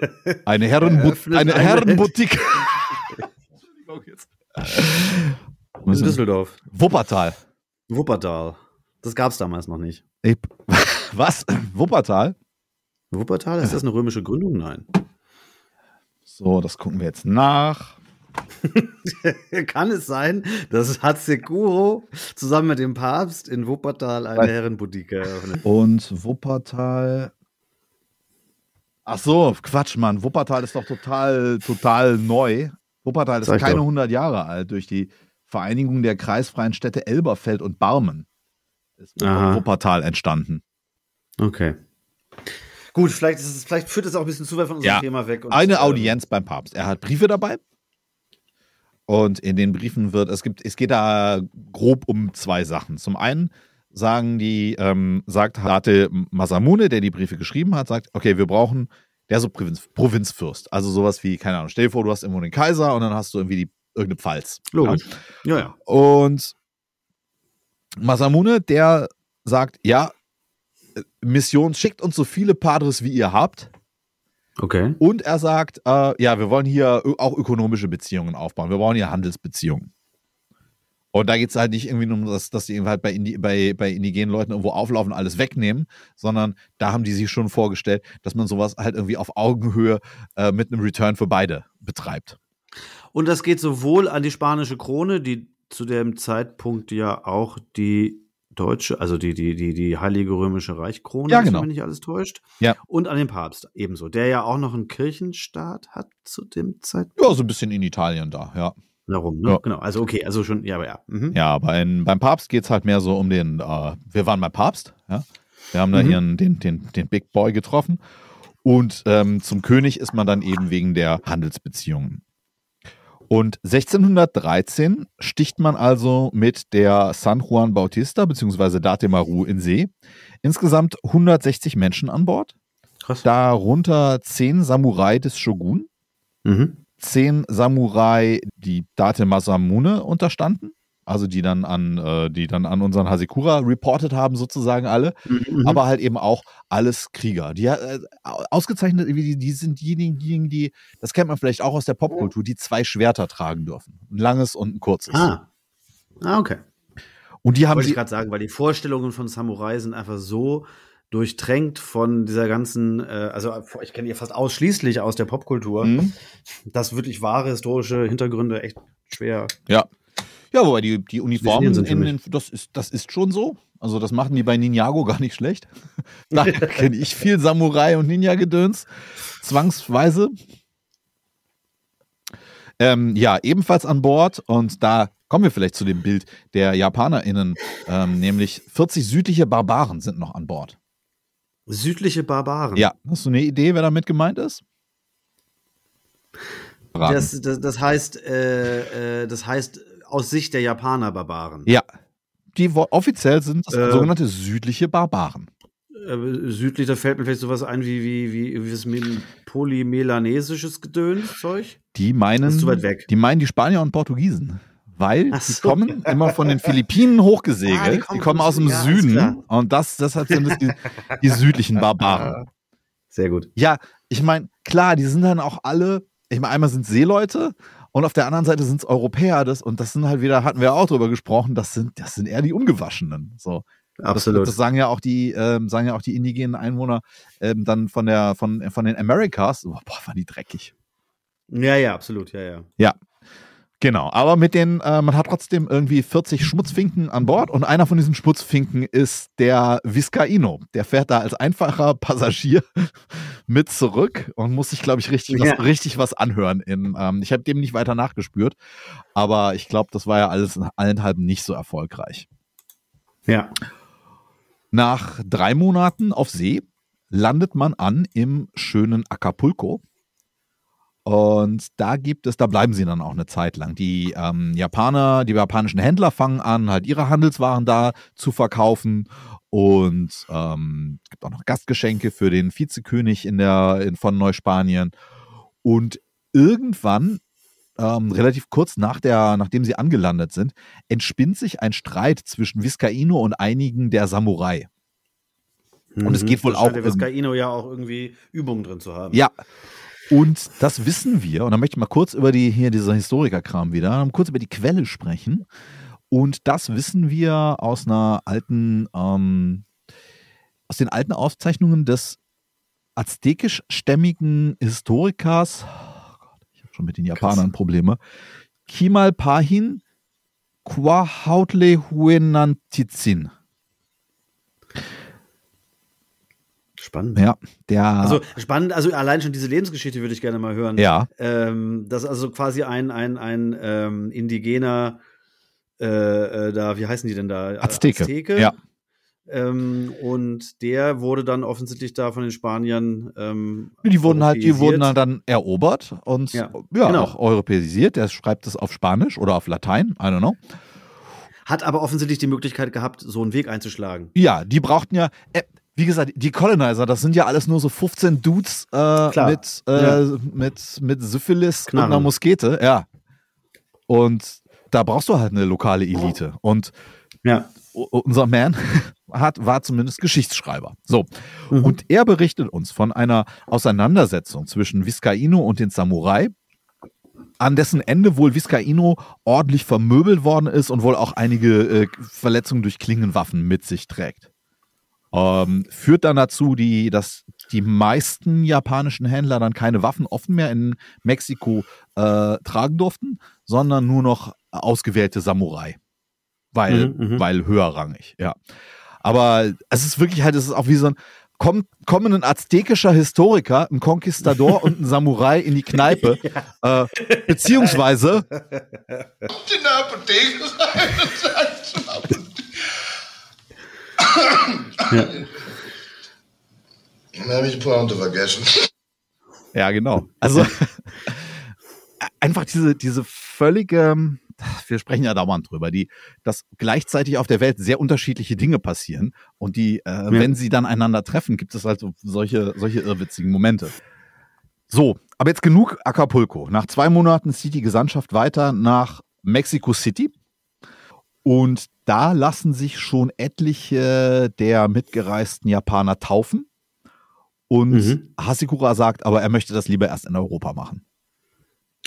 eine, Herrenbu eine, eine Herrenboutique. In Düsseldorf. Wuppertal. Wuppertal. Das gab es damals noch nicht. Ich, was? Wuppertal? Wuppertal, ist das eine römische Gründung? Nein. So, das gucken wir jetzt nach. Kann es sein, dass Hatzekuro zusammen mit dem Papst in Wuppertal eine Herrenboutique eröffnet? Und Wuppertal. Ach so, Quatsch, Mann. Wuppertal ist doch total, total neu. Wuppertal ist keine 100 Jahre alt durch die Vereinigung der kreisfreien Städte Elberfeld und Barmen. Ist Aha. Wuppertal entstanden. Okay. Gut, vielleicht, ist es, vielleicht führt das auch ein bisschen zu weit von unserem ja, Thema weg. Und, eine äh, Audienz beim Papst. Er hat Briefe dabei. Und in den Briefen wird, es gibt, es geht da grob um zwei Sachen. Zum einen sagen die, ähm, sagt Harte Masamune, der die Briefe geschrieben hat, sagt, okay, wir brauchen, der so Provinz, Provinzfürst. Also sowas wie, keine Ahnung, stell dir vor, du hast irgendwo den Kaiser und dann hast du irgendwie die, irgendeine Pfalz. Logisch. Ja, ja. ja. Und Masamune, der sagt, ja, Mission, schickt uns so viele Padres, wie ihr habt. Okay. Und er sagt, äh, ja, wir wollen hier auch ökonomische Beziehungen aufbauen. Wir wollen hier Handelsbeziehungen. Und da geht es halt nicht irgendwie um das, dass die halt bei, Indi bei, bei indigenen Leuten irgendwo auflaufen und alles wegnehmen, sondern da haben die sich schon vorgestellt, dass man sowas halt irgendwie auf Augenhöhe äh, mit einem Return für beide betreibt. Und das geht sowohl an die spanische Krone, die zu dem Zeitpunkt ja auch die deutsche, also die, die, die, die Heilige Römische Reichkrone, ja, genau. wenn mich nicht alles täuscht. Ja. Und an den Papst ebenso, der ja auch noch einen Kirchenstaat hat zu dem Zeitpunkt. Ja, so ein bisschen in Italien da, ja. Darum, ne? ja. genau. Also okay, also schon, ja, aber ja. Mhm. Ja, aber in, beim Papst geht es halt mehr so um den, äh, wir waren beim Papst, ja. Wir haben da mhm. ihren, den, den, den Big Boy getroffen. Und ähm, zum König ist man dann eben wegen der Handelsbeziehungen. Und 1613 sticht man also mit der San Juan Bautista bzw. Date Maru in See. Insgesamt 160 Menschen an Bord. Krass. Darunter 10 Samurai des Shogun, mhm. 10 Samurai, die Date Masamune unterstanden also die dann an, äh, die dann an unseren Hasekura reported haben, sozusagen alle, mhm. mhm. aber halt eben auch alles Krieger. Die äh, ausgezeichnet, die, die sind diejenigen, die, das kennt man vielleicht auch aus der Popkultur, die zwei Schwerter tragen dürfen. Ein langes und ein kurzes. Ah. ah okay. Und die haben. Wollte ich gerade sagen, weil die Vorstellungen von Samurai sind einfach so durchtränkt von dieser ganzen, äh, also äh, ich kenne ihr fast ausschließlich aus der Popkultur, mhm. dass wirklich wahre historische Hintergründe echt schwer ja. Ja, wobei die, die Uniformen, sind in den, das, ist, das ist schon so. Also das machen die bei Ninjago gar nicht schlecht. da kenne ich viel Samurai und Ninja-Gedöns. Zwangsweise. Ähm, ja, ebenfalls an Bord und da kommen wir vielleicht zu dem Bild der JapanerInnen, ähm, nämlich 40 südliche Barbaren sind noch an Bord. Südliche Barbaren? Ja, hast du eine Idee, wer damit gemeint ist? Das, das, das, heißt, äh, äh, das heißt, aus Sicht der Japaner Barbaren. Ja. Die offiziell sind das äh, sogenannte südliche Barbaren. Äh, südlich, da fällt mir vielleicht sowas ein wie, wie, wie, wie das polymelanesisches Gedönszeug. Die meinen, zu weit weg. die meinen die Spanier und Portugiesen weil so. die kommen immer von den Philippinen hochgesegelt. Ah, die, kommen, die kommen aus dem ja, Süden und das, deshalb sind die, die, südlichen Barbaren. Sehr gut. Ja, ich meine, klar, die sind dann auch alle, ich meine, einmal sind Seeleute und auf der anderen Seite sind es Europäer, das, und das sind halt wieder, hatten wir auch drüber gesprochen, das sind, das sind eher die Ungewaschenen. So. Absolut. Das, das, sagen ja auch die, ähm, sagen ja auch die indigenen Einwohner ähm, dann von der, von, von den Americas. boah, waren die dreckig. Ja, ja, absolut, ja, ja. Ja, Genau, aber mit den, äh, man hat trotzdem irgendwie 40 Schmutzfinken an Bord und einer von diesen Schmutzfinken ist der Viscaino. Der fährt da als einfacher Passagier mit zurück und muss sich, glaube ich, richtig, ja. was, richtig was anhören. In, ähm, ich habe dem nicht weiter nachgespürt, aber ich glaube, das war ja alles in allenthalben nicht so erfolgreich. Ja. Nach drei Monaten auf See landet man an im schönen Acapulco und da gibt es, da bleiben sie dann auch eine Zeit lang. Die ähm, Japaner, die japanischen Händler fangen an, halt ihre Handelswaren da zu verkaufen. Und ähm, gibt auch noch Gastgeschenke für den Vizekönig in der, in, von Neuspanien. Und irgendwann, ähm, relativ kurz nach der, nachdem sie angelandet sind, entspinnt sich ein Streit zwischen Vizcaino und einigen der Samurai. Und mhm. es geht wohl das auch. Der Vizcaino ja auch irgendwie Übungen drin zu haben. Ja. Und das wissen wir. Und da möchte ich mal kurz über die hier dieser Historikerkram wieder, kurz über die Quelle sprechen. Und das wissen wir aus einer alten, ähm, aus den alten Aufzeichnungen des aztekischstämmigen Historikers. Oh Gott, ich habe schon mit den Japanern Krass. Probleme. Kimal Pahin Quahautlehuenantizin. Spannend. Ja, der. Also spannend, also allein schon diese Lebensgeschichte würde ich gerne mal hören. Ja. Ähm, dass also quasi ein, ein, ein ähm, indigener, äh, äh da, wie heißen die denn da? Äh, Azteke. Azteke. Ja. Ähm, und der wurde dann offensichtlich da von den Spaniern. Ähm, die wurden halt, die wurden dann erobert und ja, ja genau. auch europäisiert. Der schreibt es auf Spanisch oder auf Latein, I don't know hat aber offensichtlich die Möglichkeit gehabt, so einen Weg einzuschlagen. Ja, die brauchten ja, äh, wie gesagt, die Colonizer, das sind ja alles nur so 15 Dudes äh, mit, äh, ja. mit, mit Syphilis Knarren. und einer Muskete, ja. Und da brauchst du halt eine lokale Elite. Und ja. unser Man hat, war zumindest Geschichtsschreiber. So. Mhm. Und er berichtet uns von einer Auseinandersetzung zwischen Viscaino und den Samurai, an dessen Ende wohl Viscaino ordentlich vermöbelt worden ist und wohl auch einige äh, Verletzungen durch Klingenwaffen mit sich trägt. Ähm, führt dann dazu, die, dass die meisten japanischen Händler dann keine Waffen offen mehr in Mexiko äh, tragen durften, sondern nur noch ausgewählte Samurai. Weil, mhm, mhm. weil höherrangig, ja. Aber es ist wirklich halt, es ist auch wie so ein, kommt, kommen ein aztekischer Historiker, ein Konquistador und ein Samurai in die Kneipe. Ja. Äh, beziehungsweise. Kommt in der Apotheke rein und sagt, ja. Dann habe ich Pointe vergessen. Ja, genau. Also einfach diese, diese völlige, wir sprechen ja dauernd drüber, die, dass gleichzeitig auf der Welt sehr unterschiedliche Dinge passieren und die, äh, ja. wenn sie dann einander treffen, gibt es halt solche, solche irrwitzigen Momente. So, aber jetzt genug Acapulco. Nach zwei Monaten zieht die Gesandtschaft weiter nach Mexico City und da lassen sich schon etliche der mitgereisten Japaner taufen. Und mhm. Hasekura sagt aber, er möchte das lieber erst in Europa machen.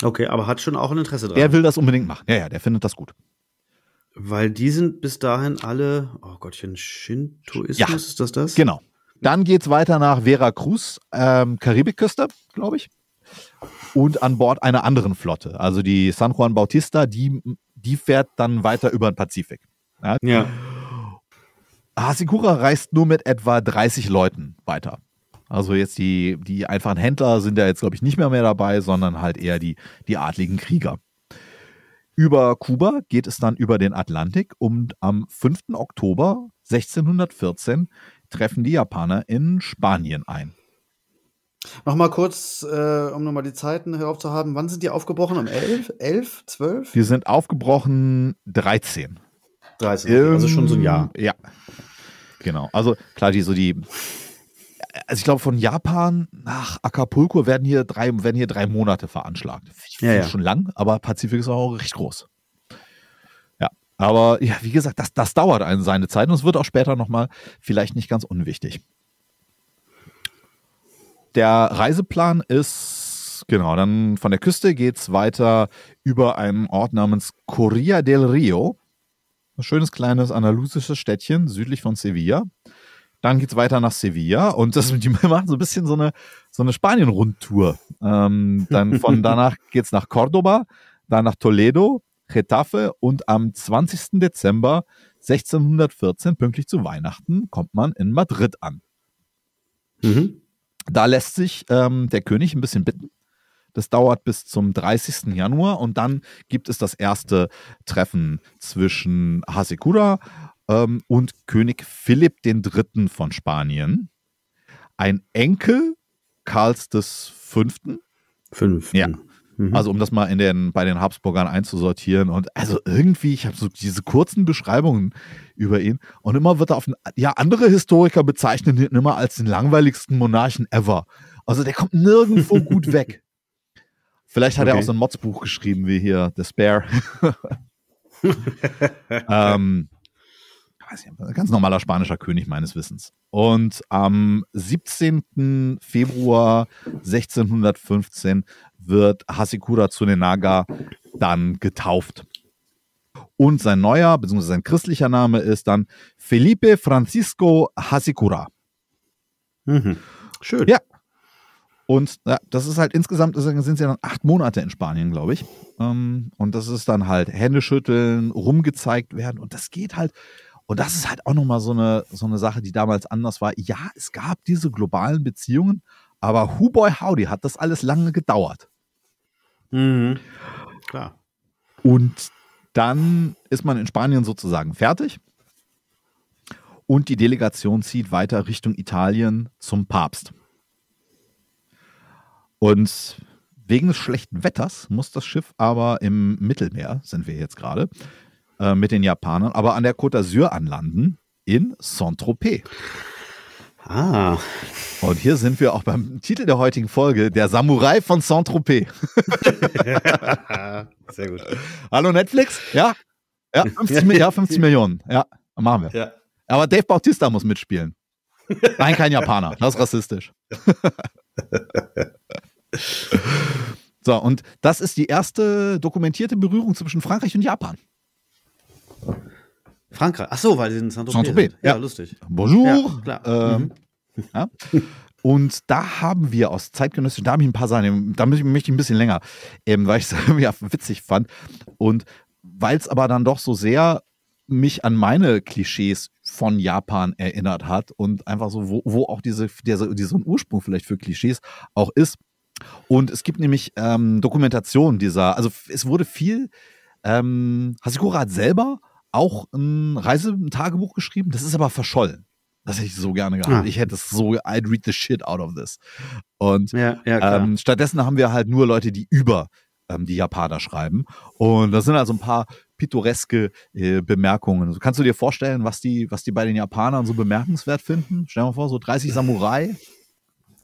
Okay, aber hat schon auch ein Interesse daran. Der will das unbedingt machen. Ja, ja, der findet das gut. Weil die sind bis dahin alle, oh Gottchen, Shintoismus, ja, ist das das? Genau. Dann geht es weiter nach Veracruz, ähm, Karibikküste, glaube ich. Und an Bord einer anderen Flotte. Also die San Juan Bautista, die die fährt dann weiter über den Pazifik. Ja. ja. Hasekura reist nur mit etwa 30 Leuten weiter. Also jetzt die, die einfachen Händler sind ja jetzt, glaube ich, nicht mehr mehr dabei, sondern halt eher die, die adligen Krieger. Über Kuba geht es dann über den Atlantik und am 5. Oktober 1614 treffen die Japaner in Spanien ein. Nochmal kurz, äh, um nochmal die Zeiten heraufzuhaben. Wann sind die aufgebrochen? Um 11, 11, 12? Wir sind aufgebrochen 13. 13, ähm, also schon so ein Jahr. Ja, genau. Also klar, die so die also ich glaube, von Japan nach Acapulco werden hier drei, werden hier drei Monate veranschlagt. Ja, ja. Schon lang, aber Pazifik ist auch recht groß. Ja, aber ja, wie gesagt, das, das dauert einen seine Zeit und es wird auch später nochmal vielleicht nicht ganz unwichtig. Der Reiseplan ist, genau, dann von der Küste geht es weiter über einen Ort namens Corria del Rio. Ein schönes kleines andalusisches Städtchen südlich von Sevilla. Dann geht es weiter nach Sevilla und das, die machen so ein bisschen so eine, so eine Spanien-Rundtour. Ähm, dann von danach geht es nach Cordoba, dann nach Toledo, Getafe und am 20. Dezember 1614, pünktlich zu Weihnachten, kommt man in Madrid an. Mhm. Da lässt sich ähm, der König ein bisschen bitten. Das dauert bis zum 30. Januar und dann gibt es das erste Treffen zwischen Hasekura ähm, und König Philipp III. von Spanien. Ein Enkel Karls V. Fünften. Ja. Mhm. Also um das mal in den, bei den Habsburgern einzusortieren. Und also irgendwie, ich habe so diese kurzen Beschreibungen über ihn. Und immer wird er auf, einen, ja, andere Historiker bezeichnen ihn immer als den langweiligsten Monarchen ever. Also der kommt nirgendwo gut weg. Vielleicht hat okay. er auch so ein Modsbuch geschrieben wie hier, The Spare. ähm, ganz normaler spanischer König meines Wissens. Und am 17. Februar 1615 wird Hasekura Tsunenaga dann getauft. Und sein neuer, beziehungsweise sein christlicher Name ist dann Felipe Francisco Hasekura. Mhm. Schön. Ja. Und ja, das ist halt insgesamt, sind sie dann acht Monate in Spanien, glaube ich. Ähm, und das ist dann halt Hände schütteln, rumgezeigt werden. Und das geht halt, und das ist halt auch nochmal so eine, so eine Sache, die damals anders war. Ja, es gab diese globalen Beziehungen, aber Boy Howdy hat das alles lange gedauert. Mhm. Klar. Und dann ist man in Spanien sozusagen fertig. Und die Delegation zieht weiter Richtung Italien zum Papst. Und wegen des schlechten Wetters muss das Schiff aber im Mittelmeer, sind wir jetzt gerade, äh, mit den Japanern, aber an der Côte d'Azur anlanden in Saint-Tropez. Ah. Und hier sind wir auch beim Titel der heutigen Folge, der Samurai von Saint-Tropez. Sehr gut. Hallo Netflix? Ja? Ja, 50, ja, 50 Millionen. Ja, machen wir. Ja. Aber Dave Bautista muss mitspielen. Nein, kein Japaner. Das ist rassistisch. so, und das ist die erste dokumentierte Berührung zwischen Frankreich und Japan. Frankreich. Ach so, weil sie in Saint-Tropez Saint sind. Ja, ja, lustig. Bonjour. Ja, klar. Ähm, mhm. ja. Und da haben wir aus zeitgenössischen, da habe ich ein paar Sachen, da möchte ich ein bisschen länger, ähm, weil ich es ja witzig fand. Und weil es aber dann doch so sehr mich an meine Klischees von Japan erinnert hat und einfach so, wo, wo auch diese, dieser, dieser Ursprung vielleicht für Klischees auch ist. Und es gibt nämlich ähm, Dokumentationen dieser, also es wurde viel, ähm, Hasekura hat selber auch ein Reisetagebuch geschrieben, das ist aber verschollen. Das hätte ich so gerne gehabt. Ah. Ich hätte es so, I'd read the shit out of this. Und ja, ja, ähm, stattdessen haben wir halt nur Leute, die über ähm, die Japaner schreiben. Und das sind also ein paar pittoreske äh, Bemerkungen. Also, kannst du dir vorstellen, was die, was die bei den Japanern so bemerkenswert finden? Stell dir mal vor, so 30 Samurai.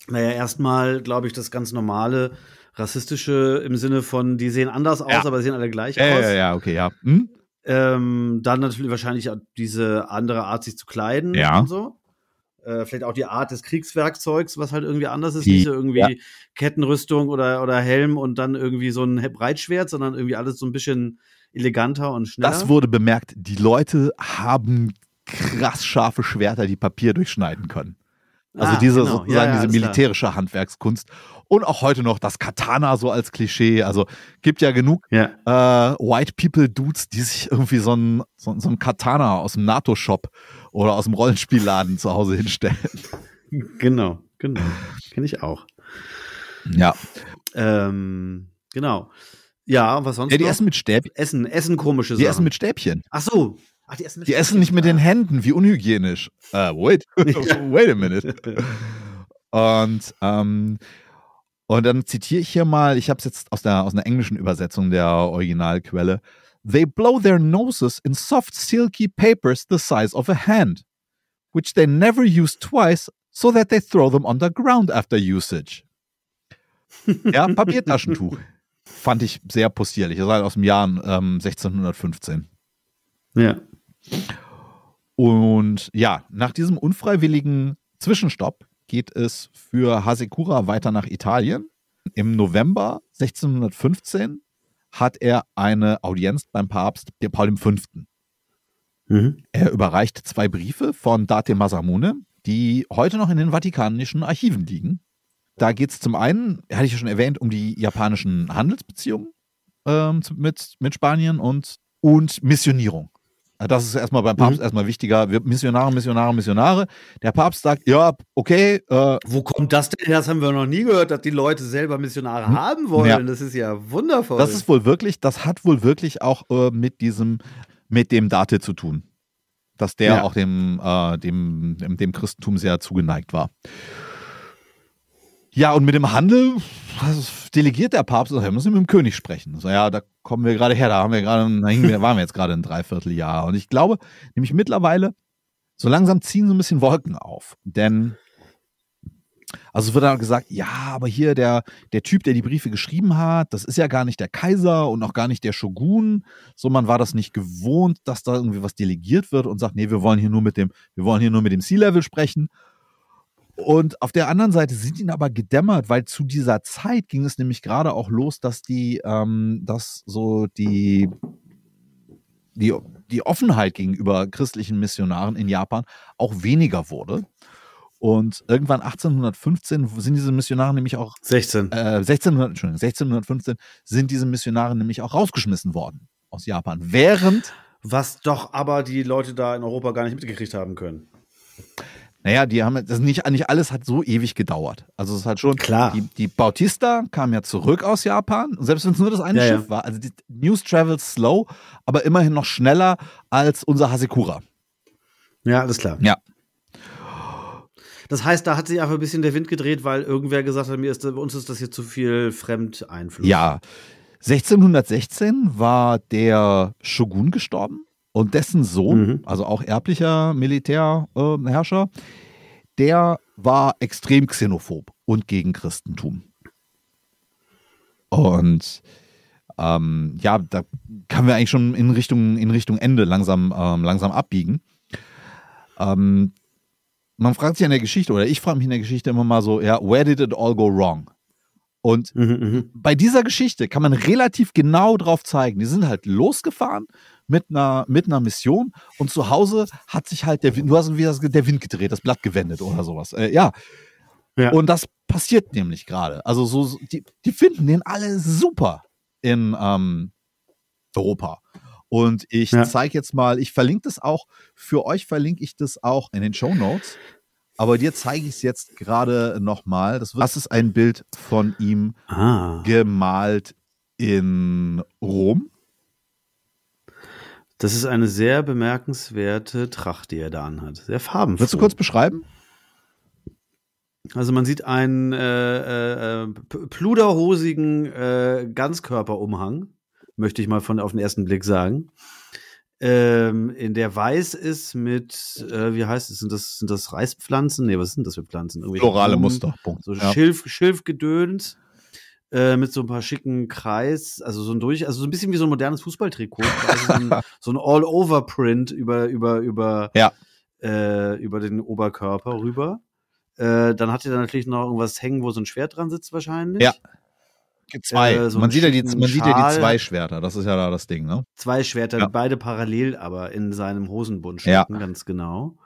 Naja, erstmal glaube ich, das ganz normale rassistische im Sinne von, die sehen anders aus, ja. aber sehen alle gleich aus. Ja, ja, ja, okay, ja. Hm? Ähm, dann natürlich wahrscheinlich diese andere Art, sich zu kleiden ja. und so. Äh, vielleicht auch die Art des Kriegswerkzeugs, was halt irgendwie anders ist. Die, Nicht so irgendwie ja. Kettenrüstung oder, oder Helm und dann irgendwie so ein Breitschwert, sondern irgendwie alles so ein bisschen eleganter und schneller. Das wurde bemerkt. Die Leute haben krass scharfe Schwerter, die Papier durchschneiden können. Also ah, diese genau. sozusagen ja, ja, diese militärische klar. Handwerkskunst. Und auch heute noch das Katana so als Klischee. Also gibt ja genug ja. Äh, White People Dudes, die sich irgendwie so ein, so, so ein Katana aus dem NATO-Shop oder aus dem Rollenspielladen zu Hause hinstellen. Genau, genau. Kenne ich auch. Ja. Ähm, genau. Ja, was sonst? Ja, die noch? essen mit Stäbchen. Essen, essen komische Sachen. Die essen mit Stäbchen. Ach so, Ach, die essen, mit die essen nicht mit den Händen, wie unhygienisch. Uh, wait, wait a minute. Und, ähm, und dann zitiere ich hier mal, ich habe es jetzt aus, der, aus einer englischen Übersetzung der Originalquelle. They blow their noses in soft, silky papers the size of a hand, which they never use twice, so that they throw them on the ground after usage. Ja, Papiertaschentuch. Fand ich sehr possierlich. Das war halt aus dem Jahr ähm, 1615. Ja. Und ja, nach diesem unfreiwilligen Zwischenstopp geht es für Hasekura weiter nach Italien. Im November 1615 hat er eine Audienz beim Papst Paul V. Mhm. Er überreicht zwei Briefe von Date Masamune, die heute noch in den vatikanischen Archiven liegen. Da geht es zum einen, hatte ich ja schon erwähnt, um die japanischen Handelsbeziehungen ähm, mit, mit Spanien und, und Missionierung. Ah, das ist erstmal beim Papst mhm. erstmal wichtiger. Wir, Missionare, Missionare, Missionare. Der Papst sagt, ja, okay. Äh, Wo kommt das denn? Das haben wir noch nie gehört, dass die Leute selber Missionare mhm. haben wollen. Ja. Das ist ja wundervoll. Das ist wohl wirklich, das hat wohl wirklich auch äh, mit diesem, mit dem Date zu tun. Dass der ja. auch dem, äh, dem, dem, dem Christentum sehr zugeneigt war. Ja, und mit dem Handel delegiert der Papst, also, er muss mit dem König sprechen. So, ja, da kommen wir gerade her, da haben wir gerade, da waren wir jetzt gerade ein Dreivierteljahr. Und ich glaube, nämlich mittlerweile, so langsam ziehen so ein bisschen Wolken auf. Denn also wird dann gesagt, ja, aber hier der, der Typ, der die Briefe geschrieben hat, das ist ja gar nicht der Kaiser und auch gar nicht der Shogun. So, man war das nicht gewohnt, dass da irgendwie was delegiert wird und sagt, nee, wir wollen hier nur mit dem, wir wollen hier nur mit dem C-Level sprechen. Und auf der anderen Seite sind ihn aber gedämmert, weil zu dieser Zeit ging es nämlich gerade auch los, dass die, ähm, dass so die, die, die Offenheit gegenüber christlichen Missionaren in Japan auch weniger wurde. Und irgendwann 1815 sind diese Missionare nämlich auch 16. Äh, 1600, Entschuldigung, 1615 sind diese Missionare nämlich auch rausgeschmissen worden aus Japan. Während was doch aber die Leute da in Europa gar nicht mitgekriegt haben können. Naja, die haben das nicht, nicht alles hat so ewig gedauert. Also es hat schon klar. Die, die Bautista kam ja zurück aus Japan, selbst wenn es nur das eine ja, Schiff ja. war. Also die News travels slow, aber immerhin noch schneller als unser Hasekura. Ja, alles klar. Ja. Das heißt, da hat sich einfach ein bisschen der Wind gedreht, weil irgendwer gesagt hat, mir ist bei uns ist das hier zu viel Fremdeinfluss. Ja. 1616 war der Shogun gestorben. Und dessen Sohn, mhm. also auch erblicher Militärherrscher, äh, der war extrem xenophob und gegen Christentum. Und ähm, ja, da können wir eigentlich schon in Richtung, in Richtung Ende langsam, ähm, langsam abbiegen. Ähm, man fragt sich in der Geschichte, oder ich frage mich in der Geschichte immer mal so, ja, where did it all go wrong? Und mhm, mhm, bei dieser Geschichte kann man relativ genau drauf zeigen. Die sind halt losgefahren mit einer, mit einer Mission und zu Hause hat sich halt der Wind, du hast wieder der Wind gedreht, das Blatt gewendet oder sowas. Äh, ja. ja. Und das passiert nämlich gerade. Also so, die, die finden den alle super in ähm, Europa. Und ich ja. zeige jetzt mal, ich verlinke das auch, für euch verlinke ich das auch in den Show Notes. Aber dir zeige ich es jetzt gerade nochmal. Das, das ist ein Bild von ihm ah. gemalt in Rom. Das ist eine sehr bemerkenswerte Tracht, die er da anhat. Sehr farbenfroh. Willst du kurz beschreiben? Also man sieht einen äh, äh, äh, pluderhosigen äh, Ganzkörperumhang, möchte ich mal von auf den ersten Blick sagen ähm, in der weiß ist mit, äh, wie heißt es, sind das, sind das Reispflanzen? Ne, was sind das für Pflanzen? Irgendwie Florale Blumen, Muster, Punkt. So ja. Schilf, Schilfgedöns äh, mit so ein paar schicken Kreis, also so ein durch, also so ein bisschen wie so ein modernes Fußballtrikot, also so ein, so ein All-Over-Print über, über, über, ja. äh, über den Oberkörper rüber. Äh, dann hat er natürlich noch irgendwas hängen, wo so ein Schwert dran sitzt wahrscheinlich. Ja, äh, zwei. Äh, so man, sieht ja die, man sieht ja die zwei Schwerter, das ist ja da das Ding, ne? Zwei Schwerter, ja. beide parallel, aber in seinem Hosenbund stecken, ja. ganz genau.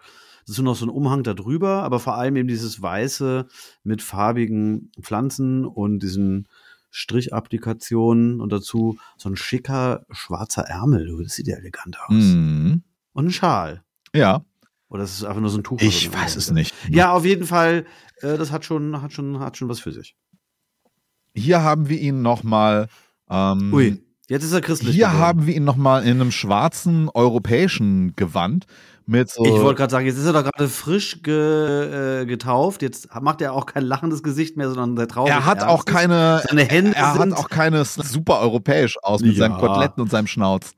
Es ist nur noch so ein Umhang da drüber, aber vor allem eben dieses Weiße mit farbigen Pflanzen und diesen Strichapplikationen und dazu so ein schicker schwarzer Ärmel. Das sieht ja elegant aus. Mm. Und ein Schal. Ja. Oder ist es einfach nur so ein Tuch? Ich weiß es nicht. Ja, auf jeden Fall, äh, das hat schon, hat schon, hat schon was für sich. Hier haben wir ihn nochmal. Ähm, Ui, jetzt ist er christlich. Hier geworden. haben wir ihn nochmal in einem schwarzen europäischen Gewand. Mit so ich wollte gerade sagen, jetzt ist er doch gerade frisch ge, äh, getauft. Jetzt macht er auch kein lachendes Gesicht mehr, sondern sehr traurig. Er hat auch keine. Seine Hände er hat auch keine super europäisch aus mit ja. seinen Koteletten und seinem Schnauz.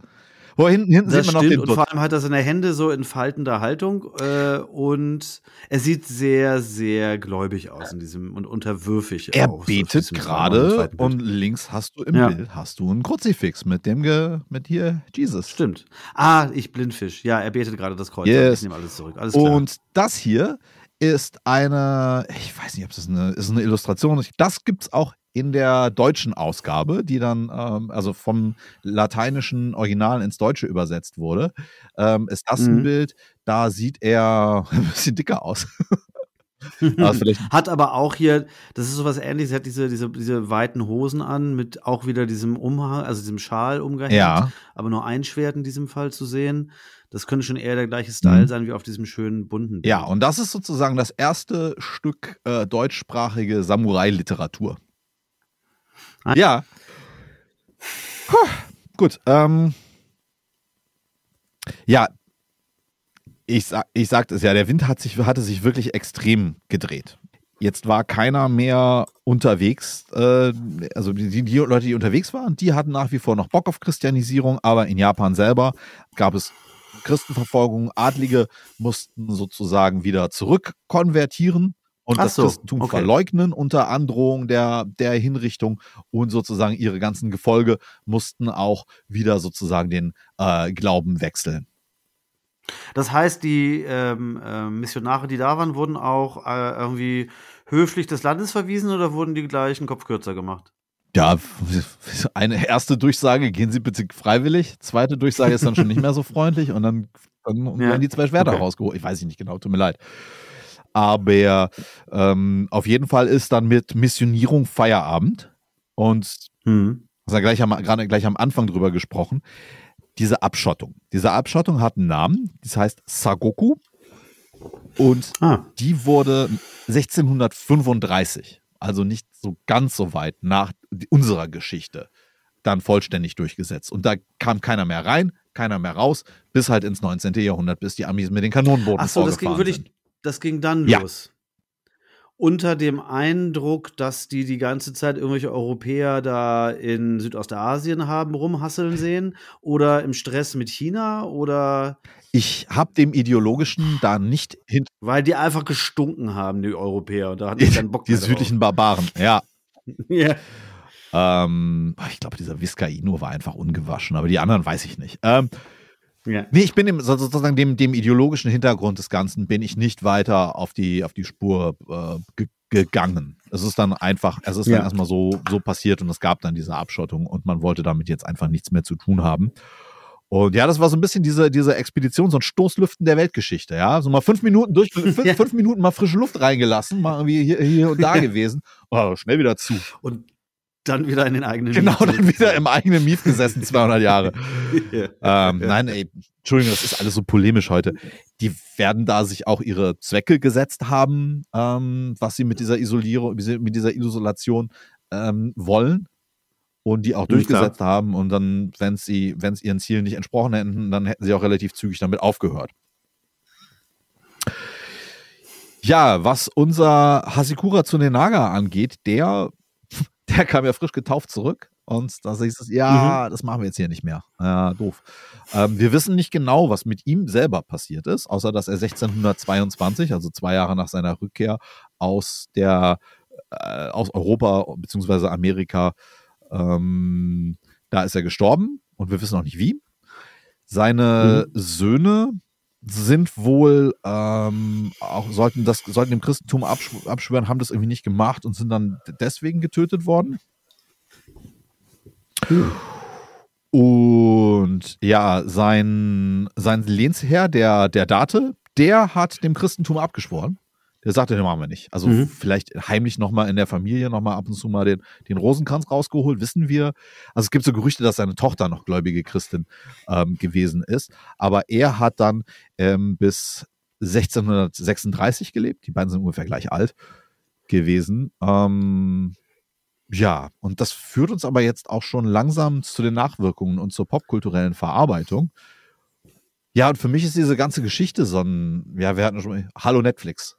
Wo hinten, hinten sieht man noch den Und vor allem hat er seine Hände so in faltender Haltung äh, und er sieht sehr, sehr gläubig aus in diesem und unterwürfig. Er auch, betet so gerade und links hast du im ja. Bild hast du einen Kruzifix mit dem Ge mit hier Jesus. Stimmt. Ah, ich blindfisch. Ja, er betet gerade das Kreuz. Yes. Ich nehme alles zurück. Alles klar. Und das hier ist eine, ich weiß nicht, ob das eine, ist eine Illustration. Das gibt es auch in der deutschen Ausgabe, die dann ähm, also vom lateinischen Original ins Deutsche übersetzt wurde, ähm, ist das mhm. ein Bild, da sieht er ein bisschen dicker aus. hat aber auch hier, das ist sowas ähnliches, hat diese, diese, diese weiten Hosen an, mit auch wieder diesem Umhang, also diesem Schal umgehängt, ja. aber nur ein Schwert in diesem Fall zu sehen. Das könnte schon eher der gleiche Style mhm. sein wie auf diesem schönen bunten. Bild. Ja, und das ist sozusagen das erste Stück äh, deutschsprachige Samurai-Literatur. Ja. Huh, gut. Ähm, ja, ich, ich sagte es ja, der Wind hat sich, hatte sich wirklich extrem gedreht. Jetzt war keiner mehr unterwegs. Äh, also die, die, Leute, die unterwegs waren, die hatten nach wie vor noch Bock auf Christianisierung, aber in Japan selber gab es Christenverfolgung. Adlige mussten sozusagen wieder zurückkonvertieren und das so, Christentum okay. verleugnen unter Androhung der, der Hinrichtung und sozusagen ihre ganzen Gefolge mussten auch wieder sozusagen den äh, Glauben wechseln. Das heißt, die ähm, äh, Missionare, die da waren, wurden auch äh, irgendwie höflich des Landes verwiesen oder wurden die gleichen Kopf kürzer gemacht? Ja, eine erste Durchsage, gehen Sie bitte freiwillig. Zweite Durchsage ist dann schon nicht mehr so freundlich und dann, dann ja. werden die zwei Schwerter okay. rausgeholt. Ich weiß nicht genau, tut mir leid. Aber ähm, auf jeden Fall ist dann mit Missionierung Feierabend. Und mhm. haben wir gleich am, gerade gleich am Anfang drüber gesprochen. Diese Abschottung. Diese Abschottung hat einen Namen, das heißt Sagoku. Und ah. die wurde 1635, also nicht so ganz so weit nach unserer Geschichte, dann vollständig durchgesetzt. Und da kam keiner mehr rein, keiner mehr raus, bis halt ins 19. Jahrhundert, bis die Amis mit den Kanonenbooten Ach so, vorgefahren deswegen würde ich, sind das ging dann ja. los. Unter dem Eindruck, dass die die ganze Zeit irgendwelche Europäer da in Südostasien haben rumhasseln sehen oder im Stress mit China oder ich habe dem ideologischen da nicht hin. Weil die einfach gestunken haben, die Europäer. Und da hatten die dann Bock Die südlichen Barbaren, ja. yeah. ähm, ich glaube, dieser Vizcaino war einfach ungewaschen, aber die anderen weiß ich nicht. Ähm, ja. Nee, ich bin im, sozusagen dem, dem, ideologischen Hintergrund des Ganzen bin ich nicht weiter auf die, auf die Spur äh, ge gegangen. Es ist dann einfach, es ist ja. dann erstmal so, so passiert und es gab dann diese Abschottung und man wollte damit jetzt einfach nichts mehr zu tun haben. Und ja, das war so ein bisschen diese, diese Expedition, so ein Stoßlüften der Weltgeschichte, ja. So mal fünf Minuten durch, fünf, ja. fünf Minuten mal frische Luft reingelassen, mal irgendwie hier, hier und da gewesen. Oh, schnell wieder zu. Und dann wieder in den eigenen Genau, Miet dann wieder im eigenen Miet gesessen, 200 Jahre. yeah. ähm, nein, ey, Entschuldigung, das ist alles so polemisch heute. Die werden da sich auch ihre Zwecke gesetzt haben, ähm, was sie mit dieser Isolierung, mit dieser Isolation ähm, wollen und die auch mhm, durchgesetzt Klar. haben. Und dann, wenn sie, wenn es ihren Zielen nicht entsprochen hätten, dann hätten sie auch relativ zügig damit aufgehört. Ja, was unser Hasikura Tsunenaga angeht, der der kam ja frisch getauft zurück und da hieß es, ja, mhm. das machen wir jetzt hier nicht mehr. Ja, doof. Ähm, wir wissen nicht genau, was mit ihm selber passiert ist, außer dass er 1622, also zwei Jahre nach seiner Rückkehr aus der äh, aus Europa bzw. Amerika, ähm, da ist er gestorben und wir wissen auch nicht wie. Seine mhm. Söhne sind wohl ähm, auch sollten das sollten dem Christentum abschw abschwören, haben das irgendwie nicht gemacht und sind dann deswegen getötet worden. Und ja, sein sein Lehnsherr, der der Date, der hat dem Christentum abgeschworen der sagte, den machen wir nicht. Also mhm. vielleicht heimlich nochmal in der Familie nochmal ab und zu mal den, den Rosenkranz rausgeholt, wissen wir. Also es gibt so Gerüchte, dass seine Tochter noch gläubige Christin ähm, gewesen ist. Aber er hat dann ähm, bis 1636 gelebt. Die beiden sind ungefähr gleich alt gewesen. Ähm, ja, und das führt uns aber jetzt auch schon langsam zu den Nachwirkungen und zur popkulturellen Verarbeitung. Ja, und für mich ist diese ganze Geschichte so ein, ja, wir hatten schon, Hallo Netflix.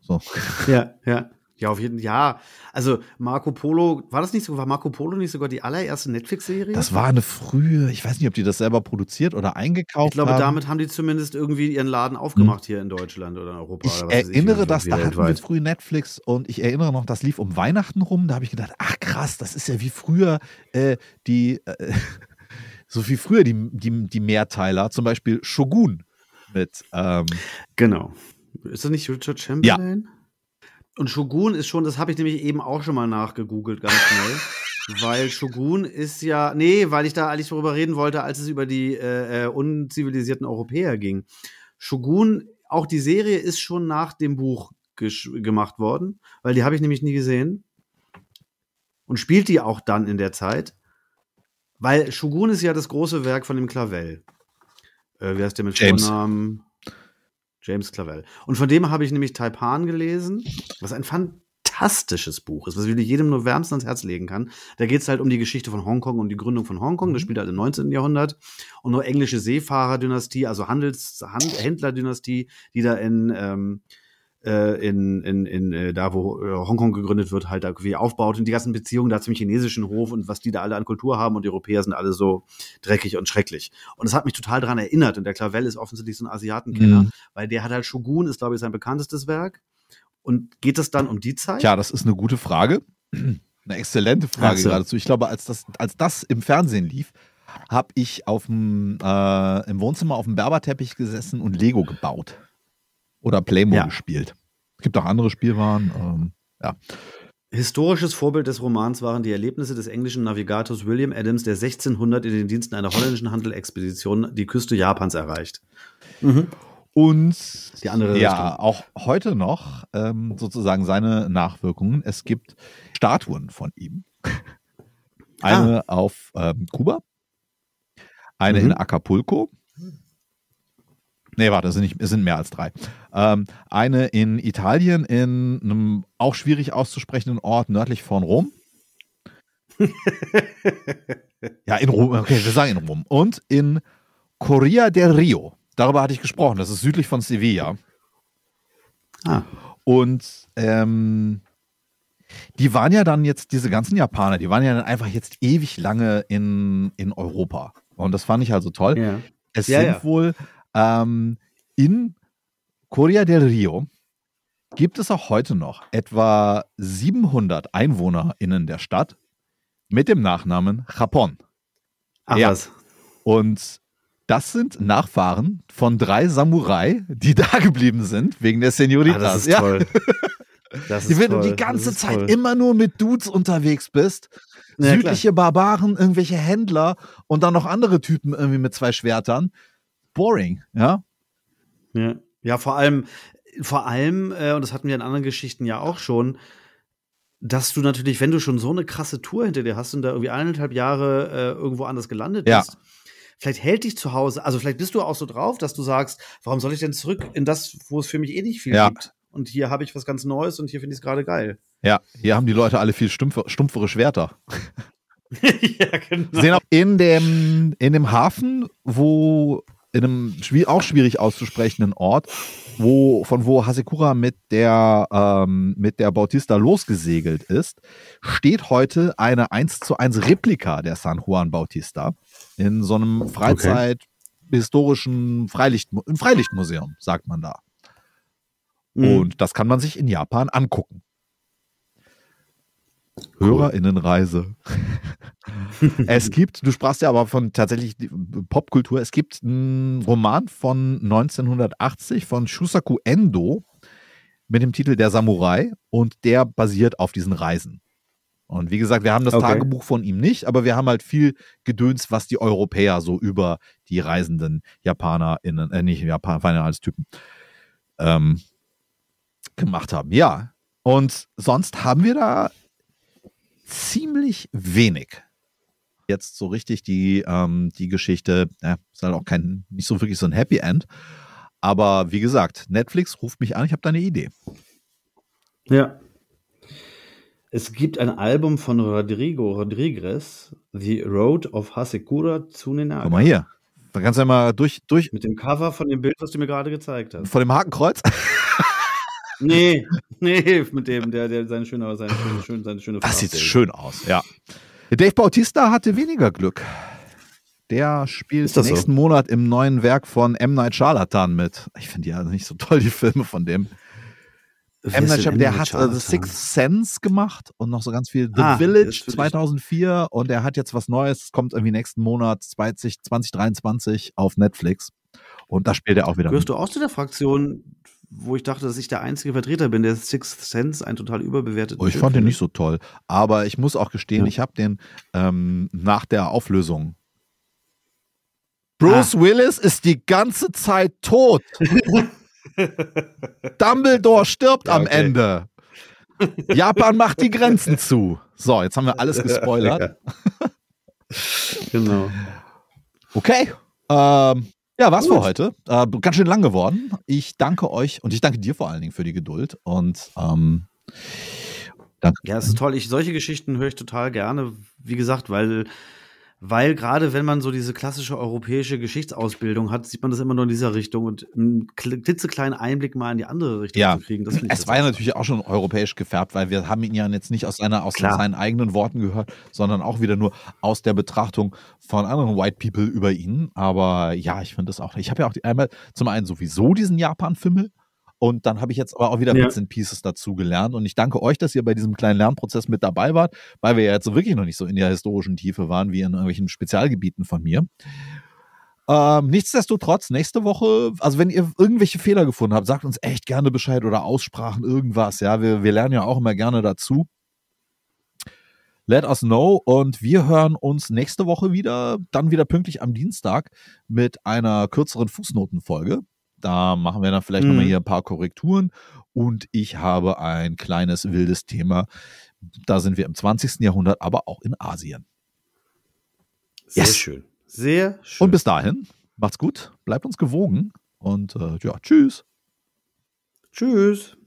So. Ja, ja. Ja, auf jeden Fall. Ja, also Marco Polo, war das nicht so, war Marco Polo nicht sogar die allererste Netflix-Serie? Das war eine frühe, ich weiß nicht, ob die das selber produziert oder eingekauft haben. Ich glaube, haben. damit haben die zumindest irgendwie ihren Laden aufgemacht hm. hier in Deutschland oder in Europa. Ich oder erinnere, ich, dass da hatten wir früh Netflix und ich erinnere noch, das lief um Weihnachten rum. Da habe ich gedacht, ach krass, das ist ja wie früher äh, die, äh, so wie früher die, die, die Mehrteiler, zum Beispiel Shogun mit. Ähm, genau. Ist das nicht Richard Chamberlain? Ja. Und Shogun ist schon, das habe ich nämlich eben auch schon mal nachgegoogelt, ganz schnell. weil Shogun ist ja, nee, weil ich da eigentlich darüber reden wollte, als es über die äh, äh, unzivilisierten Europäer ging. Shogun, auch die Serie ist schon nach dem Buch gemacht worden, weil die habe ich nämlich nie gesehen. Und spielt die auch dann in der Zeit. Weil Shogun ist ja das große Werk von dem Klavell. Äh, wie heißt der mit James. Vornamen? James Clavell. Und von dem habe ich nämlich Taipan gelesen, was ein fantastisches Buch ist, was ich jedem nur wärmstens ans Herz legen kann. Da geht es halt um die Geschichte von Hongkong und die Gründung von Hongkong. Das mhm. spielt halt im 19. Jahrhundert. Und nur englische Seefahrerdynastie, also Handels, Hand, Händlerdynastie, die da in ähm, äh, in, in, in äh, da, wo äh, Hongkong gegründet wird, halt da irgendwie aufbaut und die ganzen Beziehungen da zum chinesischen Hof und was die da alle an Kultur haben und die Europäer sind alle so dreckig und schrecklich. Und das hat mich total daran erinnert und der Clavel ist offensichtlich so ein Asiatenkenner, mhm. weil der hat halt Shogun, ist glaube ich sein bekanntestes Werk. Und geht es dann um die Zeit? Ja, das ist eine gute Frage. Eine exzellente Frage also. geradezu. Ich glaube, als das, als das im Fernsehen lief, habe ich aufm, äh, im Wohnzimmer auf dem Berberteppich gesessen und Lego gebaut oder Playmo ja. gespielt. Es gibt auch andere Spielwaren. Ähm, ja. Historisches Vorbild des Romans waren die Erlebnisse des englischen Navigators William Adams, der 1600 in den Diensten einer holländischen Handelsexpedition die Küste Japans erreicht. Mhm. Und die andere ja, Richtung. auch heute noch ähm, sozusagen seine Nachwirkungen. Es gibt Statuen von ihm. Ah. Eine ah. auf ähm, Kuba, eine mhm. in Acapulco Nee, warte, es sind, nicht, es sind mehr als drei. Ähm, eine in Italien, in einem auch schwierig auszusprechenden Ort nördlich von Rom. ja, in Rom, okay, wir sagen in Rom. Und in Corria del Rio. Darüber hatte ich gesprochen. Das ist südlich von Sevilla. Ah. Und ähm, die waren ja dann jetzt, diese ganzen Japaner, die waren ja dann einfach jetzt ewig lange in, in Europa. Und das fand ich also toll. Ja. Es ja, sind ja. wohl ähm, in Coria del Rio gibt es auch heute noch etwa 700 EinwohnerInnen der Stadt mit dem Nachnamen Japon. Ach ja. was. Und das sind Nachfahren von drei Samurai, die da geblieben sind wegen der Senioritas. Ah, das ist ja. toll. Das ist Wenn toll. du die ganze Zeit toll. immer nur mit Dudes unterwegs bist, ja, südliche klar. Barbaren, irgendwelche Händler und dann noch andere Typen irgendwie mit zwei Schwertern, boring, ja. Ja, ja vor allem, vor allem, äh, und das hatten wir in anderen Geschichten ja auch schon, dass du natürlich, wenn du schon so eine krasse Tour hinter dir hast und da irgendwie eineinhalb Jahre äh, irgendwo anders gelandet ja. bist, vielleicht hält dich zu Hause, also vielleicht bist du auch so drauf, dass du sagst, warum soll ich denn zurück in das, wo es für mich eh nicht viel ja. gibt? Und hier habe ich was ganz Neues und hier finde ich es gerade geil. Ja, hier haben die Leute alle viel stumpfer, stumpfere Schwerter. ja, genau. Sehen auch in dem, in dem Hafen, wo in einem auch schwierig auszusprechenden Ort, wo, von wo Hasekura mit der, ähm, mit der Bautista losgesegelt ist, steht heute eine 1 zu 1 Replika der San Juan Bautista in so einem Freizeit- okay. historischen Freilicht, Freilichtmuseum, sagt man da. Mhm. Und das kann man sich in Japan angucken. HörerInnenreise. es gibt, du sprachst ja aber von tatsächlich Popkultur, es gibt einen Roman von 1980 von Shusaku Endo mit dem Titel Der Samurai und der basiert auf diesen Reisen. Und wie gesagt, wir haben das okay. Tagebuch von ihm nicht, aber wir haben halt viel Gedöns, was die Europäer so über die reisenden JapanerInnen, äh, nicht Japaner als Typen, ähm, gemacht haben. Ja. Und sonst haben wir da ziemlich wenig. Jetzt so richtig die, ähm, die Geschichte, ja, ist halt auch kein, nicht so wirklich so ein Happy End. Aber wie gesagt, Netflix ruft mich an, ich habe da eine Idee. Ja. Es gibt ein Album von Rodrigo Rodriguez, The Road of Hasekura Tsunenaga. Guck mal hier. Da kannst du ja mal durch, durch. Mit dem Cover von dem Bild, was du mir gerade gezeigt hast. Von dem Hakenkreuz? Nee, nee, mit dem, der, der seine schöne, seine schöne, seine schöne Das sieht schön aus, ja. Dave Bautista hatte weniger Glück. Der spielt nächsten so? Monat im neuen Werk von M. Night Charlatan mit. Ich finde ja nicht so toll, die Filme von dem. M. Night äh, Shyamalan, der hat The Sixth Sense gemacht und noch so ganz viel. The ah, Village 2004 und er hat jetzt was Neues, kommt irgendwie nächsten Monat 20, 2023 auf Netflix. Und da spielt er auch wieder. Gehörst du auch zu der Fraktion, wo ich dachte, dass ich der einzige Vertreter bin, der Sixth Sense ein total überbewertet. Oh, ich fand den nicht so toll, aber ich muss auch gestehen, ja. ich habe den ähm, nach der Auflösung. Bruce ah. Willis ist die ganze Zeit tot. Dumbledore stirbt ja, okay. am Ende. Japan macht die Grenzen zu. So, jetzt haben wir alles gespoilert. genau. Okay. Ähm, ja, war's Gut. für heute. Äh, ganz schön lang geworden. Ich danke euch und ich danke dir vor allen Dingen für die Geduld und ähm, danke. Ja, es ist toll. Ich, solche Geschichten höre ich total gerne, wie gesagt, weil weil gerade wenn man so diese klassische europäische Geschichtsausbildung hat, sieht man das immer nur in dieser Richtung und einen klitzekleinen Einblick mal in die andere Richtung ja. zu kriegen. Das ich es war ja natürlich auch schon europäisch gefärbt, weil wir haben ihn ja jetzt nicht aus, seiner, aus seinen eigenen Worten gehört, sondern auch wieder nur aus der Betrachtung von anderen White People über ihn. Aber ja, ich finde das auch. Ich habe ja auch einmal zum einen sowieso diesen Japan-Fimmel und dann habe ich jetzt aber auch wieder ja. Bits and Pieces dazugelernt. Und ich danke euch, dass ihr bei diesem kleinen Lernprozess mit dabei wart, weil wir ja jetzt wirklich noch nicht so in der historischen Tiefe waren wie in irgendwelchen Spezialgebieten von mir. Ähm, nichtsdestotrotz, nächste Woche, also wenn ihr irgendwelche Fehler gefunden habt, sagt uns echt gerne Bescheid oder Aussprachen, irgendwas. Ja, wir, wir lernen ja auch immer gerne dazu. Let us know und wir hören uns nächste Woche wieder, dann wieder pünktlich am Dienstag mit einer kürzeren Fußnotenfolge. Da machen wir dann vielleicht mhm. nochmal hier ein paar Korrekturen. Und ich habe ein kleines wildes Thema. Da sind wir im 20. Jahrhundert, aber auch in Asien. Sehr yes. schön. Sehr schön. Und bis dahin, macht's gut, bleibt uns gewogen und äh, ja, tschüss. Tschüss.